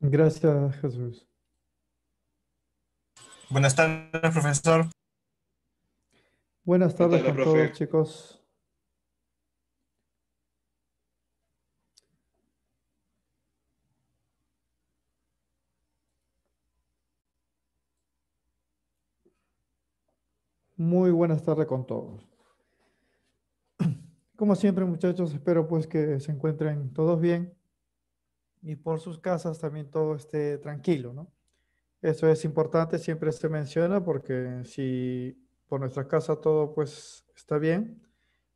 Gracias, Jesús. Buenas tardes, profesor. Buenas tardes a todos, chicos. Muy buenas tardes con todos. Como siempre, muchachos, espero pues que se encuentren todos bien y por sus casas también todo esté tranquilo, ¿no? Eso es importante, siempre se menciona, porque si por nuestra casa todo pues está bien,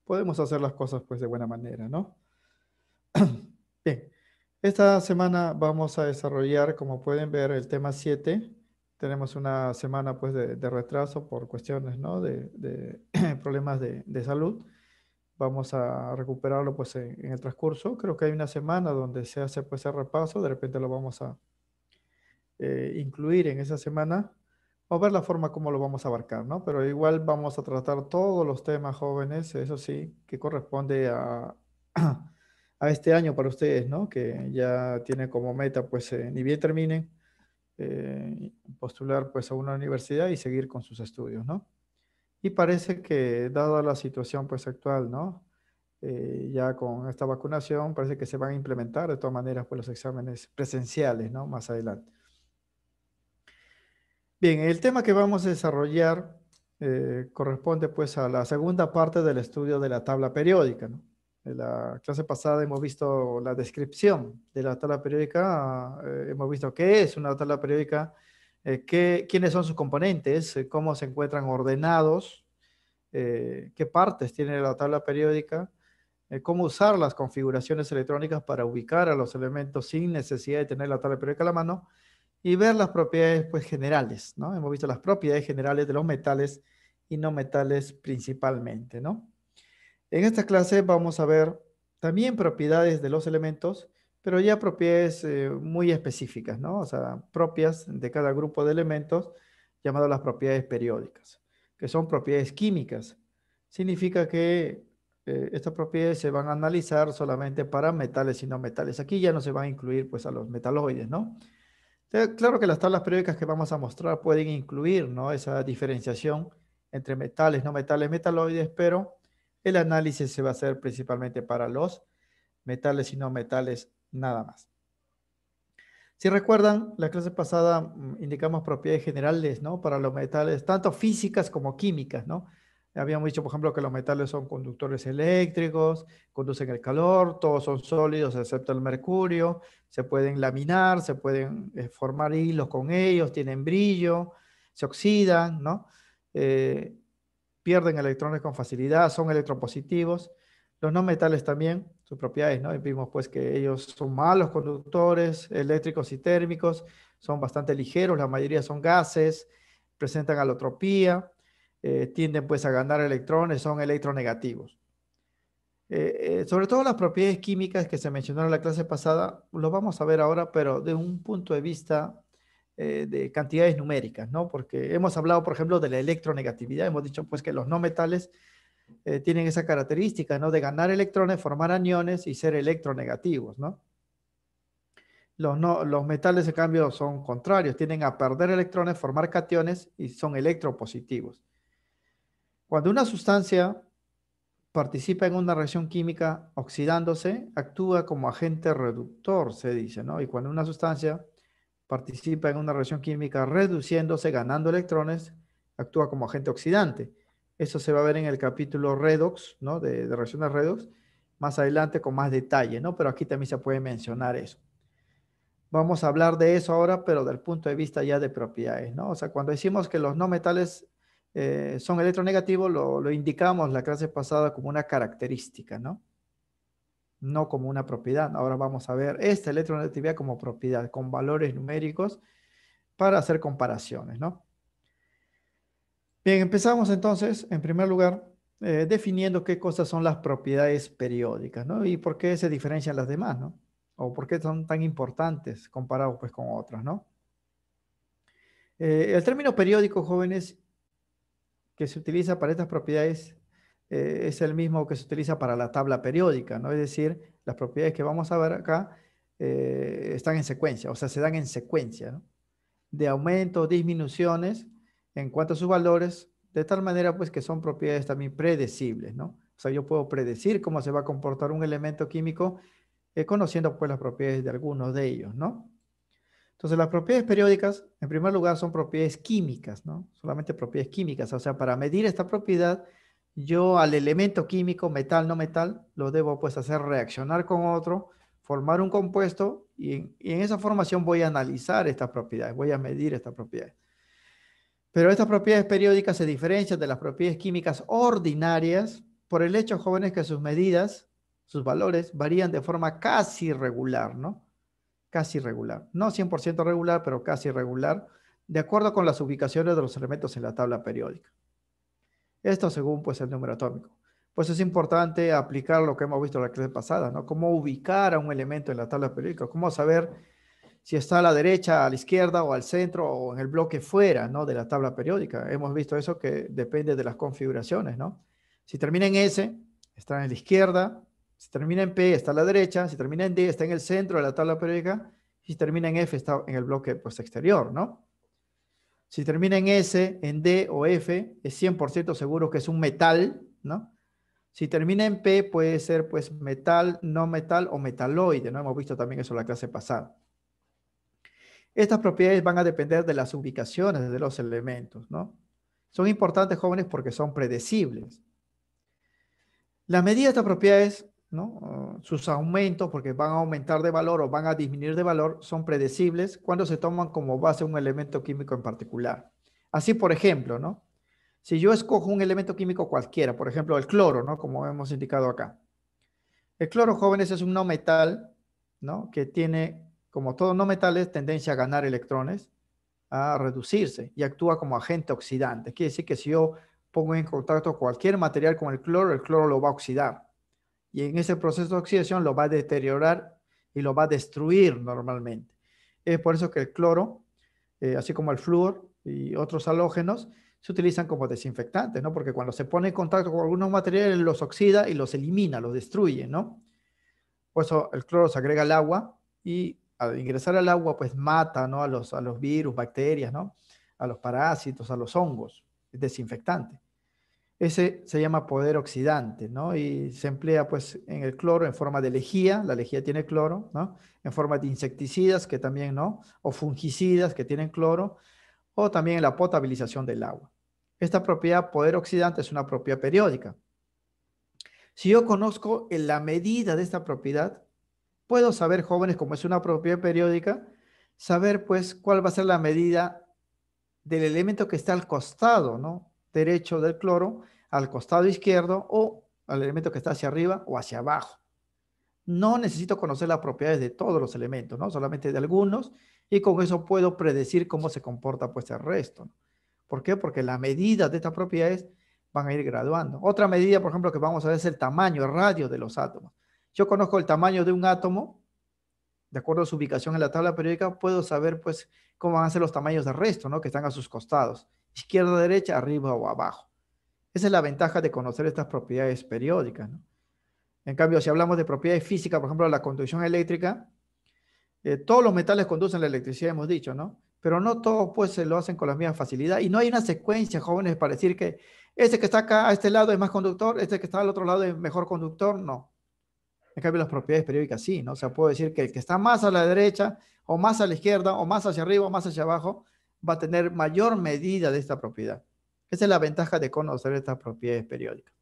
podemos hacer las cosas pues de buena manera, ¿no? Bien, esta semana vamos a desarrollar, como pueden ver, el tema 7. Tenemos una semana pues de, retraso por cuestiones, ¿no? De, de problemas de, de salud vamos a recuperarlo pues en, el transcurso. Creo que hay una semana donde se hace pues el repaso, de repente lo vamos a eh, incluir en esa semana o ver la forma como lo vamos a abarcar, ¿no? Pero igual vamos a tratar todos los temas jóvenes, eso sí, que corresponde a, a este año para ustedes, ¿no? Que ya tiene como meta pues eh, ni bien terminen, eh, postular pues a una universidad y seguir con sus estudios, ¿no? Y parece que, dada la situación pues, actual, ¿no? Eh, ya con esta vacunación, parece que se van a implementar de todas maneras pues, los exámenes presenciales, ¿no? Más adelante. Bien, el tema que vamos a desarrollar eh, corresponde pues a la segunda parte del estudio de la tabla periódica. En la clase pasada hemos visto la descripción de la tabla periódica, eh, hemos visto qué es una tabla periódica, eh, quiénes son sus componentes, eh, cómo se encuentran ordenados, eh, qué partes tiene la tabla periódica, cómo usar las configuraciones electrónicas para ubicar a los elementos sin necesidad de tener la tabla periódica a la mano y ver las propiedades pues, generales. ¿no? Hemos visto las propiedades generales de los metales y no metales principalmente. ¿no? En esta clase vamos a ver también propiedades de los elementos pero ya propiedades eh, muy específicas, ¿no? O sea, propias de cada grupo de elementos, llamadas las propiedades periódicas, que son propiedades químicas. Significa que eh, estas propiedades se van a analizar solamente para metales y no metales. Aquí ya no se van a incluir pues a los metaloides, ¿no? claro que las tablas periódicas que vamos a mostrar pueden incluir, ¿no? Esa diferenciación entre metales, no metales, metaloides, pero el análisis se va a hacer principalmente para los metales y no metales nada más. Si recuerdan, la clase pasada mm, indicamos propiedades generales, ¿no? Para los metales, tanto físicas como químicas, ¿no? Habíamos dicho, por ejemplo, que los metales son conductores eléctricos, conducen el calor, todos son sólidos excepto el mercurio, se pueden laminar, se pueden eh, formar hilos con ellos, tienen brillo, se oxidan, ¿no? Eh, pierden electrones con facilidad, son electropositivos. Los no metales también sus propiedades, ¿no? vimos pues que ellos son malos conductores eléctricos y térmicos, son bastante ligeros, la mayoría son gases, presentan alotropía, eh, tienden pues a ganar electrones, son electronegativos. Eh, eh, sobre todo las propiedades químicas que se mencionaron en la clase pasada, lo vamos a ver ahora, pero de un punto de vista de cantidades numéricas, ¿no? Porque hemos hablado, por ejemplo, de la electronegatividad, hemos dicho pues que los no metales eh, tienen esa característica, ¿no? De ganar electrones, formar aniones y ser electronegativos, ¿no? Los, metales, en cambio, son contrarios, tienen a perder electrones, formar cationes y son electropositivos. Cuando una sustancia participa en una reacción química oxidándose, actúa como agente reductor, se dice, ¿no? Y cuando una sustancia participa en una reacción química reduciéndose, ganando electrones, actúa como agente oxidante. Eso se va a ver en el capítulo Redox, ¿no? De, reacciones Redox, más adelante con más detalle, ¿no? Pero aquí también se puede mencionar eso. Vamos a hablar de eso ahora, pero del punto de vista ya de propiedades, ¿no? O sea, cuando decimos que los no metales eh, son electronegativos, lo, lo indicamos la clase pasada como una característica, ¿no? No como una propiedad. Ahora vamos a ver esta electronegatividad como propiedad, con valores numéricos para hacer comparaciones, ¿no? Bien, empezamos entonces, en primer lugar, eh, definiendo qué cosas son las propiedades periódicas, ¿no? Y por qué se diferencian las demás, ¿no? O por qué son tan importantes comparados pues con otras, ¿no? Eh, el término periódico, jóvenes, que se utiliza para estas propiedades eh, es el mismo que se utiliza para la tabla periódica, ¿no? Es decir, las propiedades que vamos a ver acá están en secuencia, o sea, se dan en secuencia, ¿no? De aumentos, disminuciones, en cuanto a sus valores, de tal manera pues que son propiedades también predecibles, ¿no? O sea, yo puedo predecir cómo se va a comportar un elemento químico eh, conociendo pues las propiedades de algunos de ellos, ¿no? Entonces las propiedades periódicas, en primer lugar, son propiedades químicas, ¿no? Solamente propiedades químicas. O sea, para medir esta propiedad, yo al elemento químico, metal, no metal, lo debo pues hacer reaccionar con otro, formar un compuesto y en, esa formación voy a analizar estas propiedades, voy a medir esta propiedades. Pero estas propiedades periódicas se diferencian de las propiedades químicas ordinarias por el hecho, jóvenes, que sus medidas, sus valores, varían de forma casi regular, ¿no? Casi regular. No 100% regular, pero casi regular, de acuerdo con las ubicaciones de los elementos en la tabla periódica. Esto según pues, el número atómico. Pues es importante aplicar lo que hemos visto la clase pasada, ¿no? Cómo ubicar a un elemento en la tabla periódica, cómo saber si está a la derecha, a la izquierda o al centro o en el bloque fuera ¿no? de la tabla periódica. Hemos visto eso que depende de las configuraciones. ¿no? Si termina en S, está en la izquierda. Si termina en P, está a la derecha. Si termina en D, está en el centro de la tabla periódica. Si termina en F, está en el bloque pues, exterior. ¿no? Si termina en S, en D o F, es 100% seguro que es un metal. ¿no? Si termina en P, puede ser pues metal, no metal o metaloide, ¿no? Hemos visto también eso en la clase pasada. Estas propiedades van a depender de las ubicaciones de los elementos, ¿no? Son importantes, jóvenes, porque son predecibles. La medida de estas propiedades, ¿no? sus aumentos, porque van a aumentar de valor o van a disminuir de valor, son predecibles cuando se toman como base un elemento químico en particular. Así, por ejemplo, ¿no? Si yo escojo un elemento químico cualquiera, por ejemplo, el cloro, ¿no? Como hemos indicado acá. El cloro, jóvenes, es un no metal, ¿no? Que tiene como todos no metales, tendencia a ganar electrones, a reducirse y actúa como agente oxidante. Quiere decir que si yo pongo en contacto cualquier material con el cloro, el cloro lo va a oxidar. Y en ese proceso de oxidación lo va a deteriorar y lo va a destruir normalmente. Es por eso que el cloro, eh, así como el flúor y otros halógenos, se utilizan como desinfectantes, ¿no? Porque cuando se pone en contacto con algunos materiales, los oxida y los elimina, los destruye, ¿no? Por eso el cloro se agrega al agua y al ingresar al agua, pues mata ¿no? a, los, a los virus, bacterias, ¿no? a los parásitos, a los hongos, es desinfectante. Ese se llama poder oxidante, ¿no? Y se emplea pues en el cloro en forma de lejía, la lejía tiene cloro, En forma de insecticidas que también, ¿no? O fungicidas que tienen cloro, o también en la potabilización del agua. Esta propiedad poder oxidante es una propiedad periódica. Si yo conozco la medida de esta propiedad, puedo saber, jóvenes, como es una propiedad periódica, saber pues cuál va a ser la medida del elemento que está al costado, ¿no? Derecho del cloro, al costado izquierdo o al elemento que está hacia arriba o hacia abajo. No necesito conocer las propiedades de todos los elementos, ¿no? Solamente de algunos y con eso puedo predecir cómo se comporta pues el resto. ¿Por qué? Porque las medidas de estas propiedades van a ir graduando. Otra medida, por ejemplo, que vamos a ver es el tamaño, el radio de los átomos yo conozco el tamaño de un átomo, de acuerdo a su ubicación en la tabla periódica, puedo saber pues cómo van a ser los tamaños del resto, ¿no? Que están a sus costados, izquierda, derecha, arriba o abajo. Esa es la ventaja de conocer estas propiedades periódicas, ¿no? En cambio, si hablamos de propiedades físicas, por ejemplo, la conducción eléctrica, eh, todos los metales conducen la electricidad, hemos dicho, ¿no? Pero no todos pues se lo hacen con la misma facilidad y no hay una secuencia, jóvenes, para decir que ese que está acá a este lado es más conductor, este que está al otro lado es mejor conductor, no. En cambio, las propiedades periódicas sí, ¿no? O sea, puedo decir que el que está más a la derecha, o más a la izquierda, o más hacia arriba, o más hacia abajo, va a tener mayor medida de esta propiedad. Esa es la ventaja de conocer estas propiedades periódicas.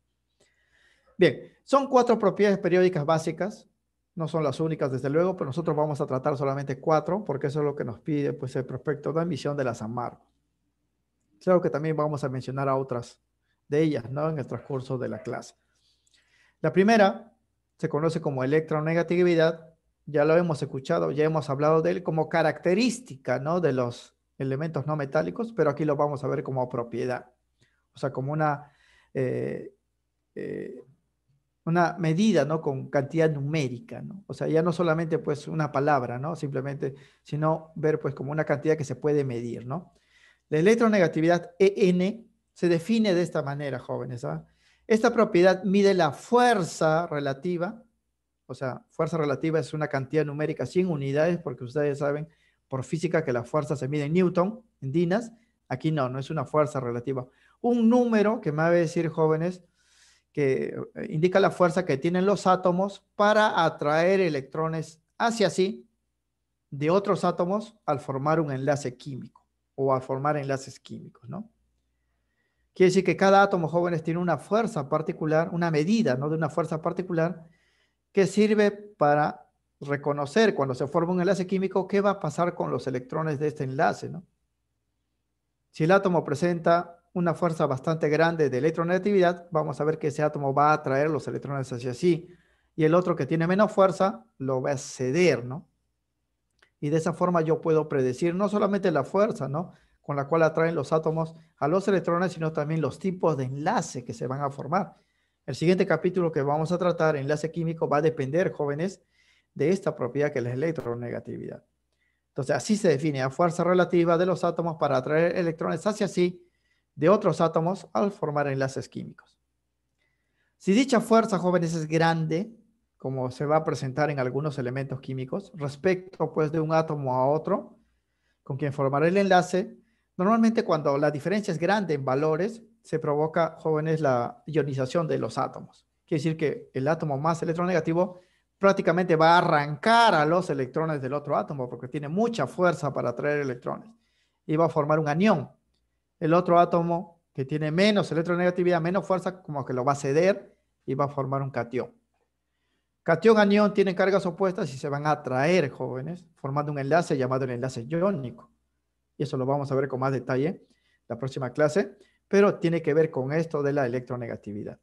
Bien, son cuatro propiedades periódicas básicas. No son las únicas, desde luego, pero nosotros vamos a tratar solamente cuatro, porque eso es lo que nos pide pues, el prospecto de admisión de la SAMAR. Claro que también vamos a mencionar a otras de ellas ¿no? en el transcurso de la clase. La primera se conoce como electronegatividad, ya lo hemos escuchado, ya hemos hablado de él como característica ¿no? de los elementos no metálicos, pero aquí lo vamos a ver como propiedad, o sea, como una, eh, eh, una medida ¿no? con cantidad numérica, ¿no? o sea, ya no solamente pues una palabra, ¿no? simplemente, sino ver pues como una cantidad que se puede medir. ¿no? La electronegatividad EN se define de esta manera, jóvenes, ¿ah? Esta propiedad mide la fuerza relativa, o sea, fuerza relativa es una cantidad numérica sin unidades, porque ustedes saben por física que la fuerza se mide en Newton, en dinas. Aquí no, no es una fuerza relativa. Un número que me va a decir, jóvenes, que eh, indica la fuerza que tienen los átomos para atraer electrones hacia sí de otros átomos al formar un enlace químico o al formar enlaces químicos, ¿no? Quiere decir que cada átomo, jóvenes, tiene una fuerza particular, una medida ¿no? de una fuerza particular que sirve para reconocer cuando se forma un enlace químico qué va a pasar con los electrones de este enlace. ¿no? Si el átomo presenta una fuerza bastante grande de electronegatividad, vamos a ver que ese átomo va a atraer los electrones hacia sí y el otro que tiene menos fuerza lo va a ceder, ¿no? Y de esa forma yo puedo predecir no solamente la fuerza, ¿no? con la cual atraen los átomos a los electrones, sino también los tipos de enlace que se van a formar. El siguiente capítulo que vamos a tratar, enlace químico, va a depender, jóvenes, de esta propiedad que es la electronegatividad. Entonces, así se define la fuerza relativa de los átomos para atraer electrones hacia sí de otros átomos al formar enlaces químicos. Si dicha fuerza, jóvenes, es grande, como se va a presentar en algunos elementos químicos, respecto pues de un átomo a otro, con quien formar el enlace, Normalmente cuando la diferencia es grande en valores, se provoca, jóvenes, la ionización de los átomos. Quiere decir que el átomo más electronegativo prácticamente va a arrancar a los electrones del otro átomo porque tiene mucha fuerza para atraer electrones y va a formar un anión. El otro átomo que tiene menos electronegatividad, menos fuerza, como que lo va a ceder y va a formar un catión. Catión anión tienen cargas opuestas y se van a atraer, jóvenes, formando un enlace llamado el enlace iónico y eso lo vamos a ver con más detalle la próxima clase, pero tiene que ver con esto de la electronegatividad.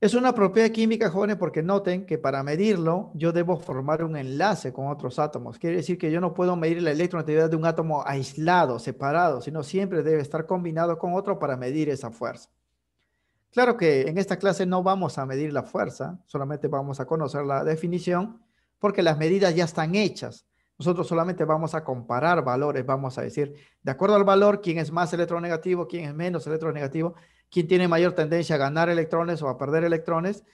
Es una propiedad química, jóvenes, porque noten que para medirlo yo debo formar un enlace con otros átomos. Quiere decir que yo no puedo medir la electronegatividad de un átomo aislado, separado, sino siempre debe estar combinado con otro para medir esa fuerza. Claro que en esta clase no vamos a medir la fuerza, solamente vamos a conocer la definición, porque las medidas ya están hechas. Nosotros solamente vamos a comparar valores, vamos a decir, de acuerdo al valor, quién es más electronegativo, quién es menos electronegativo, quién tiene mayor tendencia a ganar electrones o a perder electrones,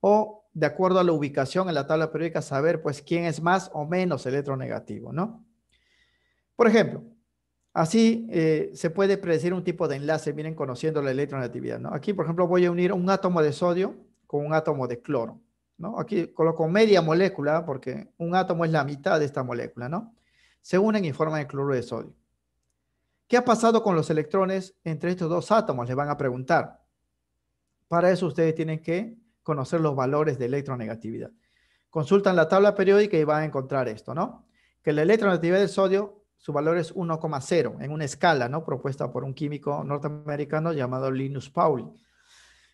o de acuerdo a la ubicación en la tabla periódica, saber pues quién es más o menos electronegativo, ¿no? Por ejemplo, así eh, se puede predecir un tipo de enlace, miren, conociendo la electronegatividad, ¿no? Aquí, por ejemplo, voy a unir un átomo de sodio con un átomo de cloro. Aquí coloco media molécula porque un átomo es la mitad de esta molécula, ¿no? Se unen y forman el cloro de sodio. ¿Qué ha pasado con los electrones entre estos dos átomos? Le van a preguntar. Para eso ustedes tienen que conocer los valores de electronegatividad. Consultan la tabla periódica y van a encontrar esto, ¿no? Que la electronegatividad del sodio, su valor es 1,0 en una escala, ¿no? Propuesta por un químico norteamericano llamado Linus Pauli.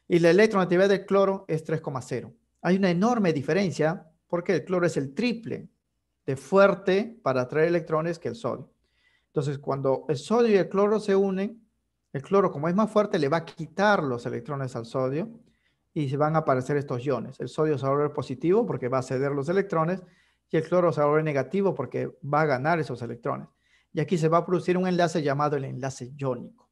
Y la electronegatividad del cloro es 3,0. Hay una enorme diferencia porque el cloro es el triple de fuerte para atraer electrones que el sodio. Entonces, cuando el sodio y el cloro se unen, el cloro, como es más fuerte, le va a quitar los electrones al sodio y se van a aparecer estos iones. El sodio se va a volver positivo porque va a ceder los electrones y el cloro se va a volver negativo porque va a ganar esos electrones. Y aquí se va a producir un enlace llamado el enlace iónico.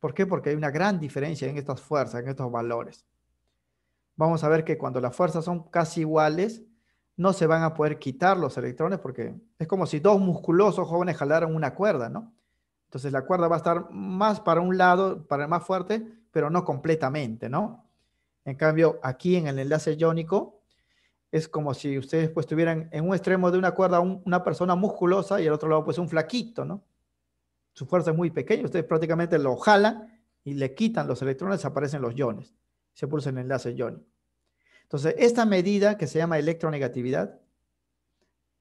¿Por qué? Porque hay una gran diferencia en estas fuerzas, en estos valores vamos a ver que cuando las fuerzas son casi iguales, no se van a poder quitar los electrones porque es como si dos musculosos jóvenes jalaran una cuerda, ¿no? Entonces la cuerda va a estar más para un lado, para el más fuerte, pero no completamente, ¿no? En cambio, aquí en el enlace iónico es como si ustedes pues tuvieran en un extremo de una cuerda una persona musculosa y al otro lado pues un flaquito, ¿no? Su fuerza es muy pequeña, ustedes prácticamente lo jalan y le quitan los electrones, aparecen los iones se pulsa el enlace iónico. Entonces, esta medida que se llama electronegatividad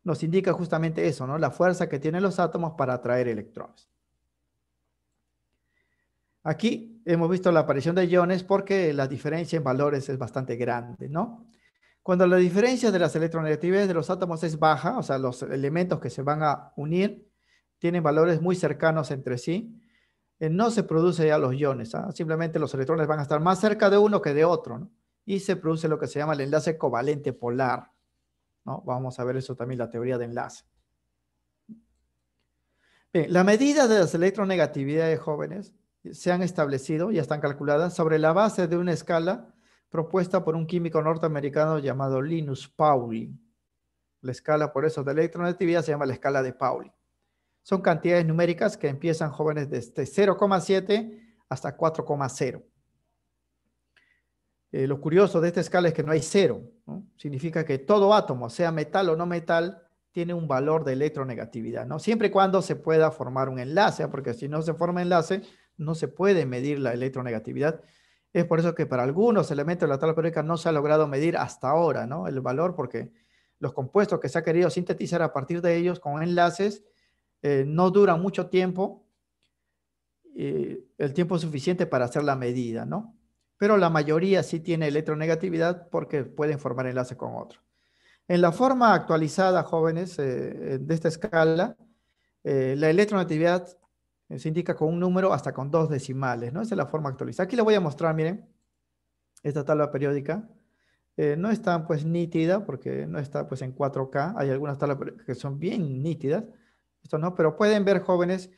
nos indica justamente eso, ¿no? La fuerza que tienen los átomos para atraer electrones. Aquí hemos visto la aparición de iones porque la diferencia en valores es bastante grande, ¿no? Cuando la diferencia de las electronegatividades de los átomos es baja, o sea, los elementos que se van a unir tienen valores muy cercanos entre sí, eh, no se produce ya los iones, ¿ah? simplemente los electrones van a estar más cerca de uno que de otro, Y se produce lo que se llama el enlace covalente polar, ¿no? Vamos a ver eso también, la teoría de enlace. Bien, la medida de las electronegatividades jóvenes se han establecido, ya están calculadas, sobre la base de una escala propuesta por un químico norteamericano llamado Linus Pauling. La escala, por eso, de electronegatividad se llama la escala de Pauling son cantidades numéricas que empiezan jóvenes desde 0,7 hasta 4,0. Eh, lo curioso de esta escala es que no hay cero. Significa que todo átomo, sea metal o no metal, tiene un valor de electronegatividad, ¿no? Siempre y cuando se pueda formar un enlace, ¿ah? porque si no se forma enlace, no se puede medir la electronegatividad. Es por eso que para algunos elementos de la tabla periódica no se ha logrado medir hasta ahora, ¿no? El valor, porque los compuestos que se ha querido sintetizar a partir de ellos con enlaces eh, no dura mucho tiempo, eh, el tiempo suficiente para hacer la medida, ¿no? Pero la mayoría sí tiene electronegatividad porque pueden formar enlace con otro. En la forma actualizada, jóvenes, eh, de esta escala, la electronegatividad se indica con un número hasta con dos decimales, ¿no? Esa es la forma actualizada. Aquí les voy a mostrar, miren, esta tabla periódica. no está pues nítida porque no está pues en 4K. Hay algunas tablas que son bien nítidas, no, pero pueden ver jóvenes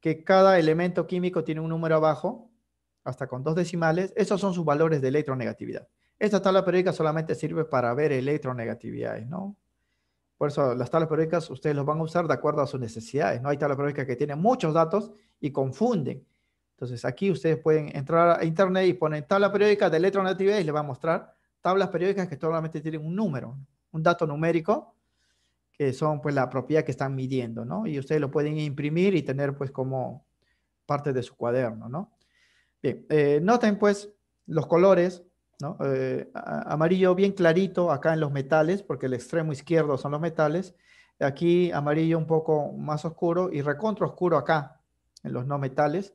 que cada elemento químico tiene un número abajo, hasta con dos decimales, esos son sus valores de electronegatividad. Esta tabla periódica solamente sirve para ver electronegatividades, ¿no? Por eso las tablas periódicas ustedes los van a usar de acuerdo a sus necesidades. No hay tablas periódicas que tienen muchos datos y confunden. Entonces aquí ustedes pueden entrar a internet y ponen tabla periódica de electronegatividad y les va a mostrar tablas periódicas que solamente tienen un número, un dato numérico que son pues la propiedad que están midiendo, ¿no? Y ustedes lo pueden imprimir y tener pues como parte de su cuaderno, ¿no? Bien, eh, noten pues los colores, ¿no? Eh, amarillo bien clarito acá en los metales, porque el extremo izquierdo son los metales. Aquí amarillo un poco más oscuro y recontro oscuro acá en los no metales,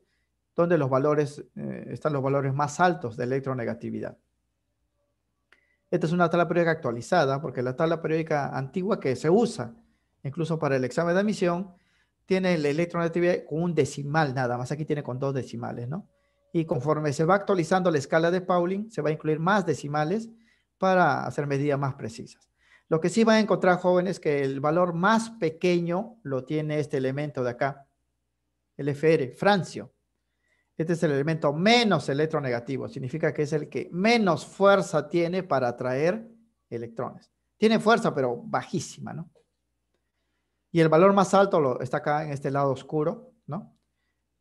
donde los valores, eh, están los valores más altos de electronegatividad. Esta es una tabla periódica actualizada, porque la tabla periódica antigua que se usa, incluso para el examen de admisión, tiene el electronegatividad con un decimal nada más. Aquí tiene con dos decimales, ¿no? Y conforme se va actualizando la escala de Pauling, se va a incluir más decimales para hacer medidas más precisas. Lo que sí van a encontrar, jóvenes, es que el valor más pequeño lo tiene este elemento de acá, el FR, francio. Este es el elemento menos electronegativo, significa que es el que menos fuerza tiene para atraer electrones. Tiene fuerza, pero bajísima, ¿no? Y el valor más alto lo, está acá en este lado oscuro, ¿no?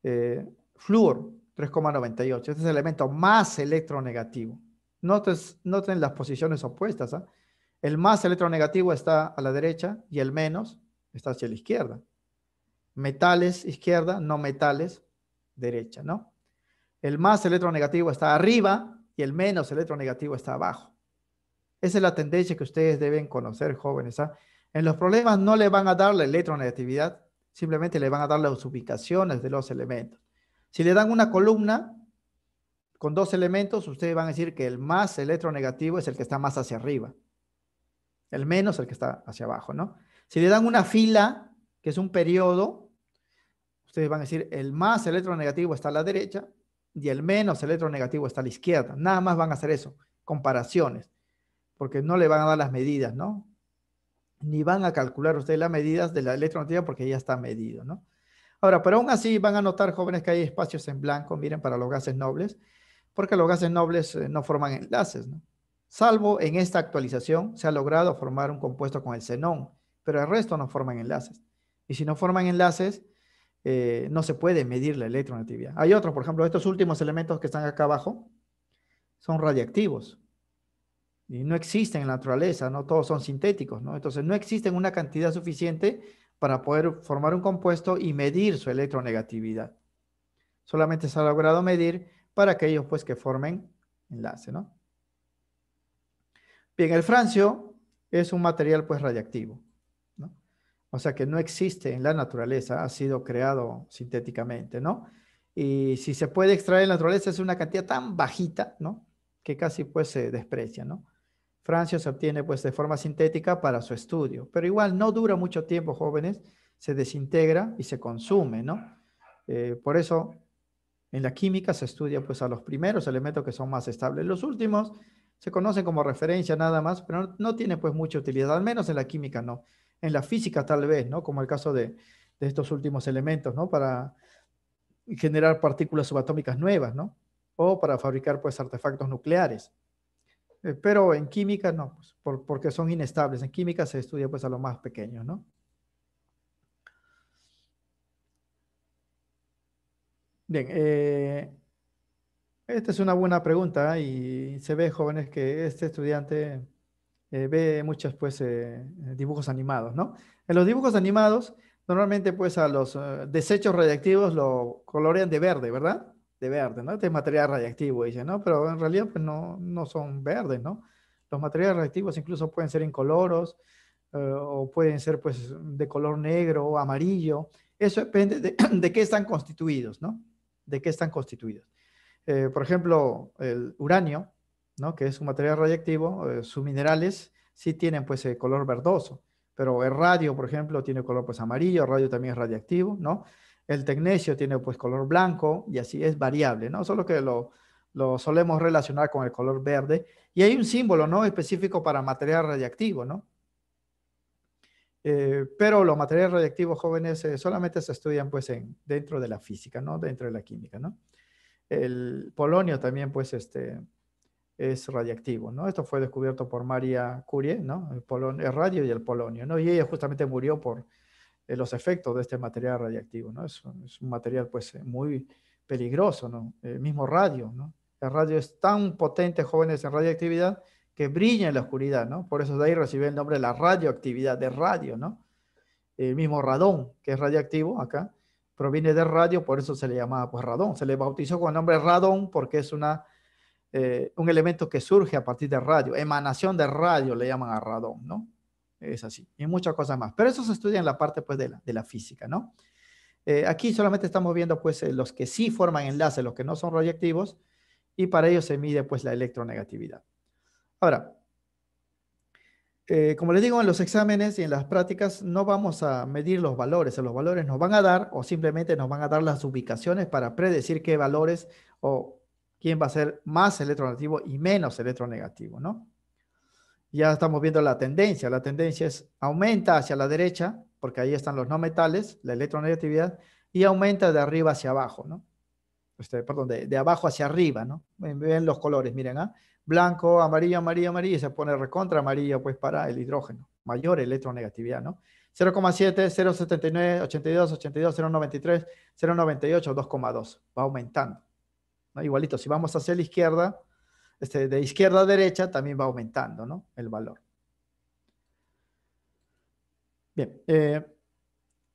Eh, Fluor, 3,98. Este es el elemento más electronegativo. Noten, las posiciones opuestas. ¿ah? El más electronegativo está a la derecha y el menos está hacia la izquierda. Metales, izquierda, no metales, derecha, ¿no? El más electronegativo está arriba y el menos electronegativo está abajo. Esa es la tendencia que ustedes deben conocer, jóvenes. ¿ah? En los problemas no le van a dar la electronegatividad, simplemente le van a dar las ubicaciones de los elementos. Si le dan una columna con dos elementos, ustedes van a decir que el más electronegativo es el que está más hacia arriba. El menos el que está hacia abajo, ¿no? Si le dan una fila, que es un periodo, Ustedes van a decir, el más electronegativo está a la derecha y el menos electronegativo está a la izquierda. Nada más van a hacer eso, comparaciones, porque no le van a dar las medidas, ¿no? Ni van a calcular ustedes las medidas de la electronegativa porque ya está medido, ¿no? Ahora, pero aún así van a notar, jóvenes, que hay espacios en blanco, miren, para los gases nobles, porque los gases nobles eh, no forman enlaces, ¿no? Salvo en esta actualización se ha logrado formar un compuesto con el xenón, pero el resto no forman enlaces. Y si no forman enlaces, eh, no se puede medir la electronegatividad. Hay otros, por ejemplo, estos últimos elementos que están acá abajo son radiactivos y no existen en la naturaleza, no todos son sintéticos, ¿no? Entonces no existen una cantidad suficiente para poder formar un compuesto y medir su electronegatividad. Solamente se ha logrado medir para aquellos pues que formen enlace, ¿no? Bien, el francio es un material pues radiactivo o sea que no existe en la naturaleza, ha sido creado sintéticamente, ¿no? Y si se puede extraer en la naturaleza es una cantidad tan bajita, ¿no? Que casi pues se desprecia, ¿no? Francia se obtiene pues de forma sintética para su estudio, pero igual no dura mucho tiempo, jóvenes, se desintegra y se consume, ¿no? Eh, por eso en la química se estudia pues a los primeros elementos que son más estables, los últimos se conocen como referencia nada más, pero no tiene pues mucha utilidad, al menos en la química no en la física tal vez, ¿no? Como el caso de, estos últimos elementos, ¿no? Para generar partículas subatómicas nuevas, ¿no? O para fabricar, pues, artefactos nucleares. Eh, pero en química no, pues, porque son inestables. En química se estudia, pues, a lo más pequeño, ¿no? Bien, eh, esta es una buena pregunta ¿eh? y se ve, jóvenes, que este estudiante eh, ve muchos pues, eh, dibujos animados, ¿no? En los dibujos animados, normalmente pues a los eh, desechos radiactivos lo colorean de verde, ¿verdad? De verde, ¿no? Este es material radiactivo, dice, ¿no? Pero en realidad pues no, son verdes, ¿no? Los materiales radiactivos incluso pueden ser incoloros o pueden ser pues de color negro o amarillo. Eso depende de, de, qué están constituidos, ¿no? De qué están constituidos. por ejemplo, el uranio, ¿no? que es un material radiactivo, eh, sus minerales sí tienen pues eh, color verdoso, pero el radio, por ejemplo, tiene color pues amarillo, el radio también es radiactivo, ¿no? El tecnesio tiene pues color blanco y así es variable, ¿no? Solo que lo, solemos relacionar con el color verde y hay un símbolo, ¿no? Específico para material radiactivo, ¿no? Eh, pero los materiales radiactivos jóvenes solamente se estudian pues en, dentro de la física, ¿no? Dentro de la química, ¿no? El polonio también pues este, es radiactivo, ¿no? Esto fue descubierto por María Curie, ¿no? El, polonio, radio y el polonio, ¿no? Y ella justamente murió por eh, los efectos de este material radiactivo, ¿no? Es, un material, pues, eh, muy peligroso, ¿no? El mismo radio, ¿no? El radio es tan potente, jóvenes, en radioactividad, que brilla en la oscuridad, ¿no? Por eso de ahí recibe el nombre de la radioactividad, de radio, ¿no? El mismo radón, que es radioactivo acá, proviene de radio, por eso se le llamaba, pues, radón. Se le bautizó con el nombre radón porque es una eh, un elemento que surge a partir de radio, emanación de radio le llaman a radón, ¿no? Es así, y muchas cosas más. Pero eso se estudia en la parte pues, de, la, física, ¿no? Eh, aquí solamente estamos viendo pues eh, los que sí forman enlaces, los que no son radiactivos, y para ello se mide pues la electronegatividad. Ahora, como les digo, en los exámenes y en las prácticas no vamos a medir los valores, los valores nos van a dar o simplemente nos van a dar las ubicaciones para predecir qué valores o quién va a ser más electronegativo y menos electronegativo, ¿no? Ya estamos viendo la tendencia. La tendencia es aumenta hacia la derecha, porque ahí están los no metales, la electronegatividad, y aumenta de arriba hacia abajo, ¿no? Este, perdón, de, abajo hacia arriba, ¿no? Ven los colores, miren, ¿ah? Blanco, amarillo, amarillo, amarillo, y se pone recontra amarillo, pues, para el hidrógeno. Mayor electronegatividad, ¿no? 0,7, 0,79, 82, 82, 0,93, 0,98, 2,2. Va aumentando. Igualito, si vamos hacia la izquierda, este, de izquierda a derecha también va aumentando ¿no? el valor. Bien, eh,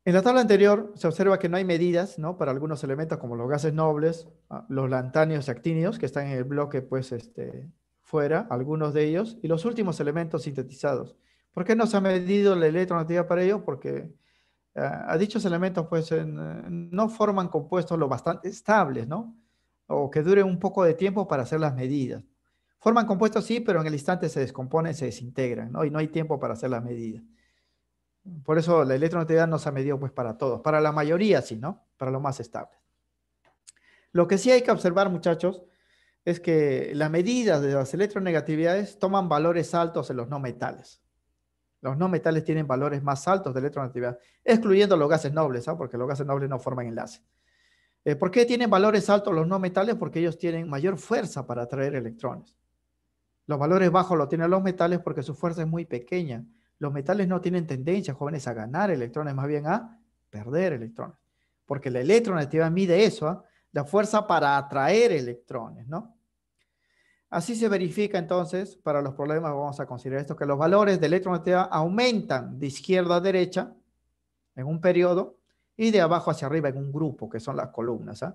en la tabla anterior se observa que no hay medidas ¿no? para algunos elementos como los gases nobles, ah, los lantáneos y actínidos que están en el bloque pues, este, fuera, algunos de ellos, y los últimos elementos sintetizados. ¿Por qué no se ha medido la electronegatividad para ello? Porque ah, a dichos elementos pues, eh, no forman compuestos lo bastante estables, ¿no? o que dure un poco de tiempo para hacer las medidas. Forman compuestos sí, pero en el instante se descomponen, se desintegran, ¿no? Y no hay tiempo para hacer las medidas. Por eso la electronegatividad no se ha medido pues para todos, para la mayoría sí, ¿no? Para lo más estable. Lo que sí hay que observar, muchachos, es que las medidas de las electronegatividades toman valores altos en los no metales. Los no metales tienen valores más altos de electronegatividad, excluyendo los gases nobles, ¿sabes? ¿ah? porque los gases nobles no forman enlaces. Eh, ¿Por qué tienen valores altos los no metales? Porque ellos tienen mayor fuerza para atraer electrones. Los valores bajos los tienen los metales porque su fuerza es muy pequeña. Los metales no tienen tendencia, jóvenes, a ganar electrones, más bien a perder electrones. Porque la electronegatividad mide eso, ¿ah? la fuerza para atraer electrones, ¿no? Así se verifica entonces, para los problemas vamos a considerar esto, que los valores de electronegatividad aumentan de izquierda a derecha en un periodo y de abajo hacia arriba en un grupo, que son las columnas. Si ¿ah?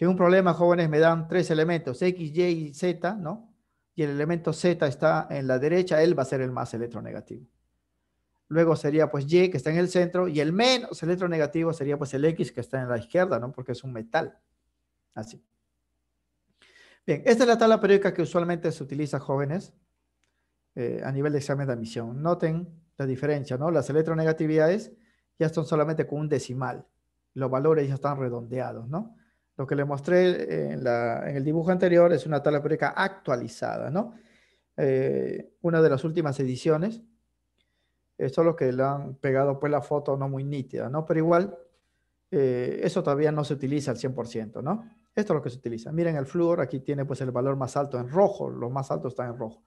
hay un problema, jóvenes, me dan tres elementos, X, Y y Z, ¿no? Y el elemento Z está en la derecha, él va a ser el más electronegativo. Luego sería pues Y, que está en el centro, y el menos electronegativo sería pues el X, que está en la izquierda, ¿no? Porque es un metal. Así. Bien, esta es la tabla periódica que usualmente se utiliza, jóvenes, eh, a nivel de examen de admisión. Noten la diferencia, ¿no? Las electronegatividades ya están solamente con un decimal. Los valores ya están redondeados, ¿no? Lo que le mostré eh, en, el dibujo anterior es una tabla periódica actualizada, ¿no? Eh, una de las últimas ediciones. Esto eh, es lo que le han pegado pues la foto no muy nítida, ¿no? Pero igual, eso todavía no se utiliza al 100%, ¿no? Esto es lo que se utiliza. Miren el flúor, aquí tiene pues el valor más alto en rojo, los más altos están en rojo.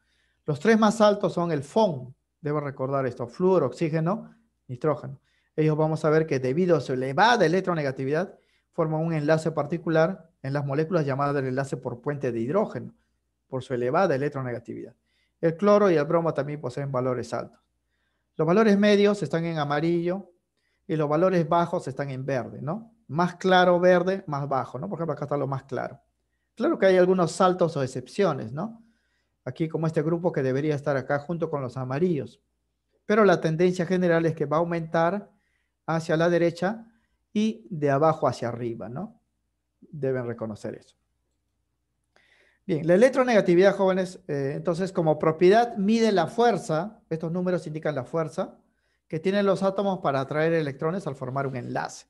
Los tres más altos son el FON, debo recordar esto, flúor, oxígeno, nitrógeno ellos vamos a ver que debido a su elevada electronegatividad, forma un enlace particular en las moléculas llamadas el enlace por puente de hidrógeno, por su elevada electronegatividad. El cloro y el bromo también poseen valores altos. Los valores medios están en amarillo y los valores bajos están en verde, ¿no? Más claro verde, más bajo, ¿no? Por ejemplo, acá está lo más claro. Claro que hay algunos saltos o excepciones, ¿no? Aquí como este grupo que debería estar acá junto con los amarillos. Pero la tendencia general es que va a aumentar hacia la derecha y de abajo hacia arriba, ¿no? Deben reconocer eso. Bien, la electronegatividad, jóvenes, eh, entonces como propiedad mide la fuerza, estos números indican la fuerza, que tienen los átomos para atraer electrones al formar un enlace.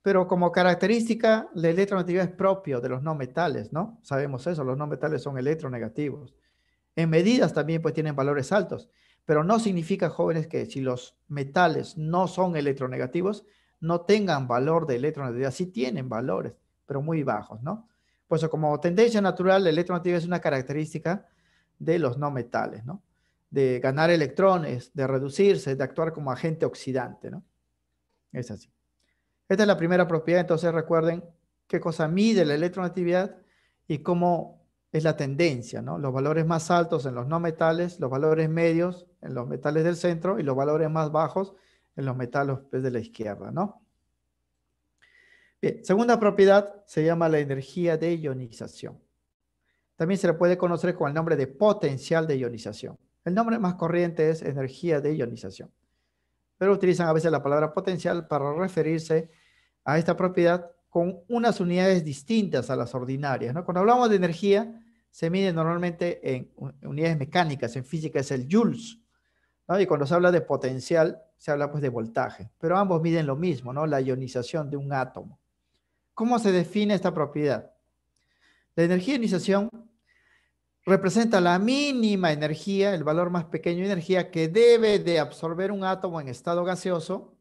Pero como característica, la electronegatividad es propio de los no metales, ¿no? Sabemos eso, los no metales son electronegativos. En medidas también pues tienen valores altos. Pero no significa, jóvenes, que si los metales no son electronegativos, no tengan valor de electronegatividad. Sí tienen valores, pero muy bajos, ¿no? pues eso, como tendencia natural, la electronegatividad es una característica de los no metales, ¿no? De ganar electrones, de reducirse, de actuar como agente oxidante, ¿no? Es así. Esta es la primera propiedad, entonces recuerden qué cosa mide la electronegatividad y cómo es la tendencia, ¿no? Los valores más altos en los no metales, los valores medios en los metales del centro y los valores más bajos en los metales pues, de la izquierda, ¿no? Bien, segunda propiedad se llama la energía de ionización. También se le puede conocer con el nombre de potencial de ionización. El nombre más corriente es energía de ionización. Pero utilizan a veces la palabra potencial para referirse a esta propiedad con unas unidades distintas a las ordinarias. ¿no? Cuando hablamos de energía, se mide normalmente en unidades mecánicas, en física es el joules, Y cuando se habla de potencial, se habla pues de voltaje, pero ambos miden lo mismo, ¿no? La ionización de un átomo. ¿Cómo se define esta propiedad? La energía de ionización representa la mínima energía, el valor más pequeño de energía que debe de absorber un átomo en estado gaseoso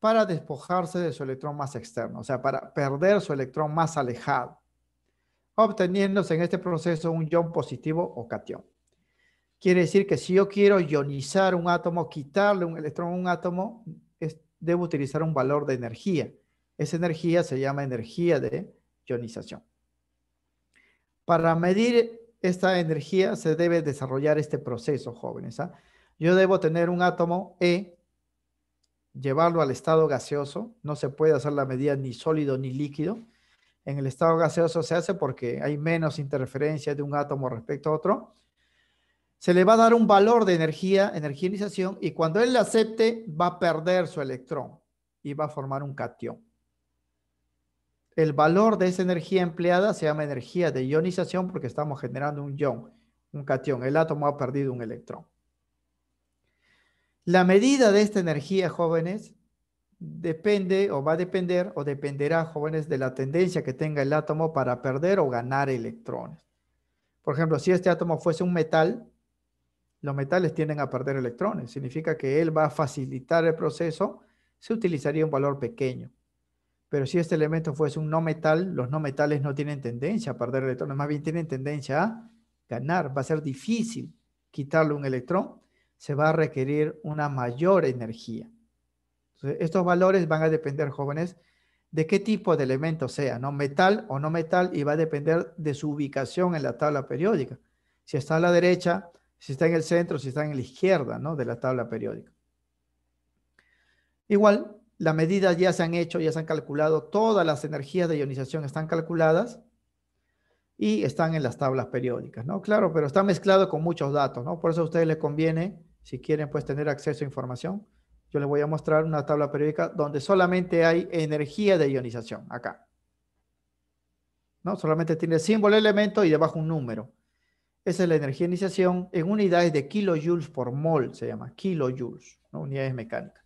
para despojarse de su electrón más externo, o sea, para perder su electrón más alejado obteniéndose en este proceso un ion positivo o cation. Quiere decir que si yo quiero ionizar un átomo, quitarle un electrón a un átomo, debo utilizar un valor de energía. Esa energía se llama energía de ionización. Para medir esta energía se debe desarrollar este proceso, jóvenes. ¿ah? Yo debo tener un átomo E, llevarlo al estado gaseoso. No se puede hacer la medida ni sólido ni líquido en el estado gaseoso se hace porque hay menos interferencia de un átomo respecto a otro. Se le va a dar un valor de energía, energía y cuando él la acepte va a perder su electrón y va a formar un catión. El valor de esa energía empleada se llama energía de ionización porque estamos generando un ion, un catión. El átomo ha perdido un electrón. La medida de esta energía, jóvenes, depende o va a depender o dependerá, jóvenes, de la tendencia que tenga el átomo para perder o ganar electrones. Por ejemplo, si este átomo fuese un metal, los metales tienden a perder electrones. Significa que él va a facilitar el proceso, se utilizaría un valor pequeño. Pero si este elemento fuese un no metal, los no metales no tienen tendencia a perder electrones, más bien tienen tendencia a ganar. Va a ser difícil quitarle un electrón, se va a requerir una mayor energía estos valores van a depender, jóvenes, de qué tipo de elemento sea, ¿no? Metal o no metal, y va a depender de su ubicación en la tabla periódica. Si está a la derecha, si está en el centro, si está en la izquierda, ¿no? De la tabla periódica. Igual, las medidas ya se han hecho, ya se han calculado, todas las energías de ionización están calculadas y están en las tablas periódicas, ¿no? Claro, pero está mezclado con muchos datos, ¿no? Por eso a ustedes les conviene, si quieren, pues tener acceso a información, yo les voy a mostrar una tabla periódica donde solamente hay energía de ionización, acá. ¿No? Solamente tiene símbolo, elemento y debajo un número. Esa es la energía de ionización en unidades de kilojoules por mol, se llama kilojoules, unidades mecánicas.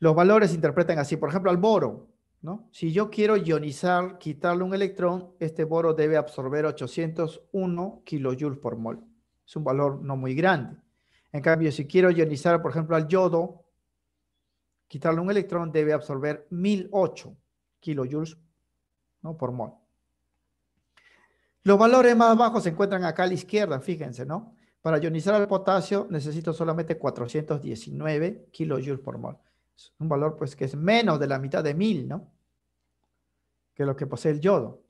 Los valores se interpretan así, por ejemplo, al boro. ¿no? Si yo quiero ionizar, quitarle un electrón, este boro debe absorber 801 kilojoules por mol. Es un valor no muy grande. En cambio, si quiero ionizar, por ejemplo, al yodo, quitarle un electrón debe absorber 1008 kilojoules ¿no? por mol. Los valores más bajos se encuentran acá a la izquierda, fíjense, ¿no? Para ionizar al potasio necesito solamente 419 kilojoules por mol. un valor pues que es menos de la mitad de 1000, ¿no? Que lo que posee el yodo.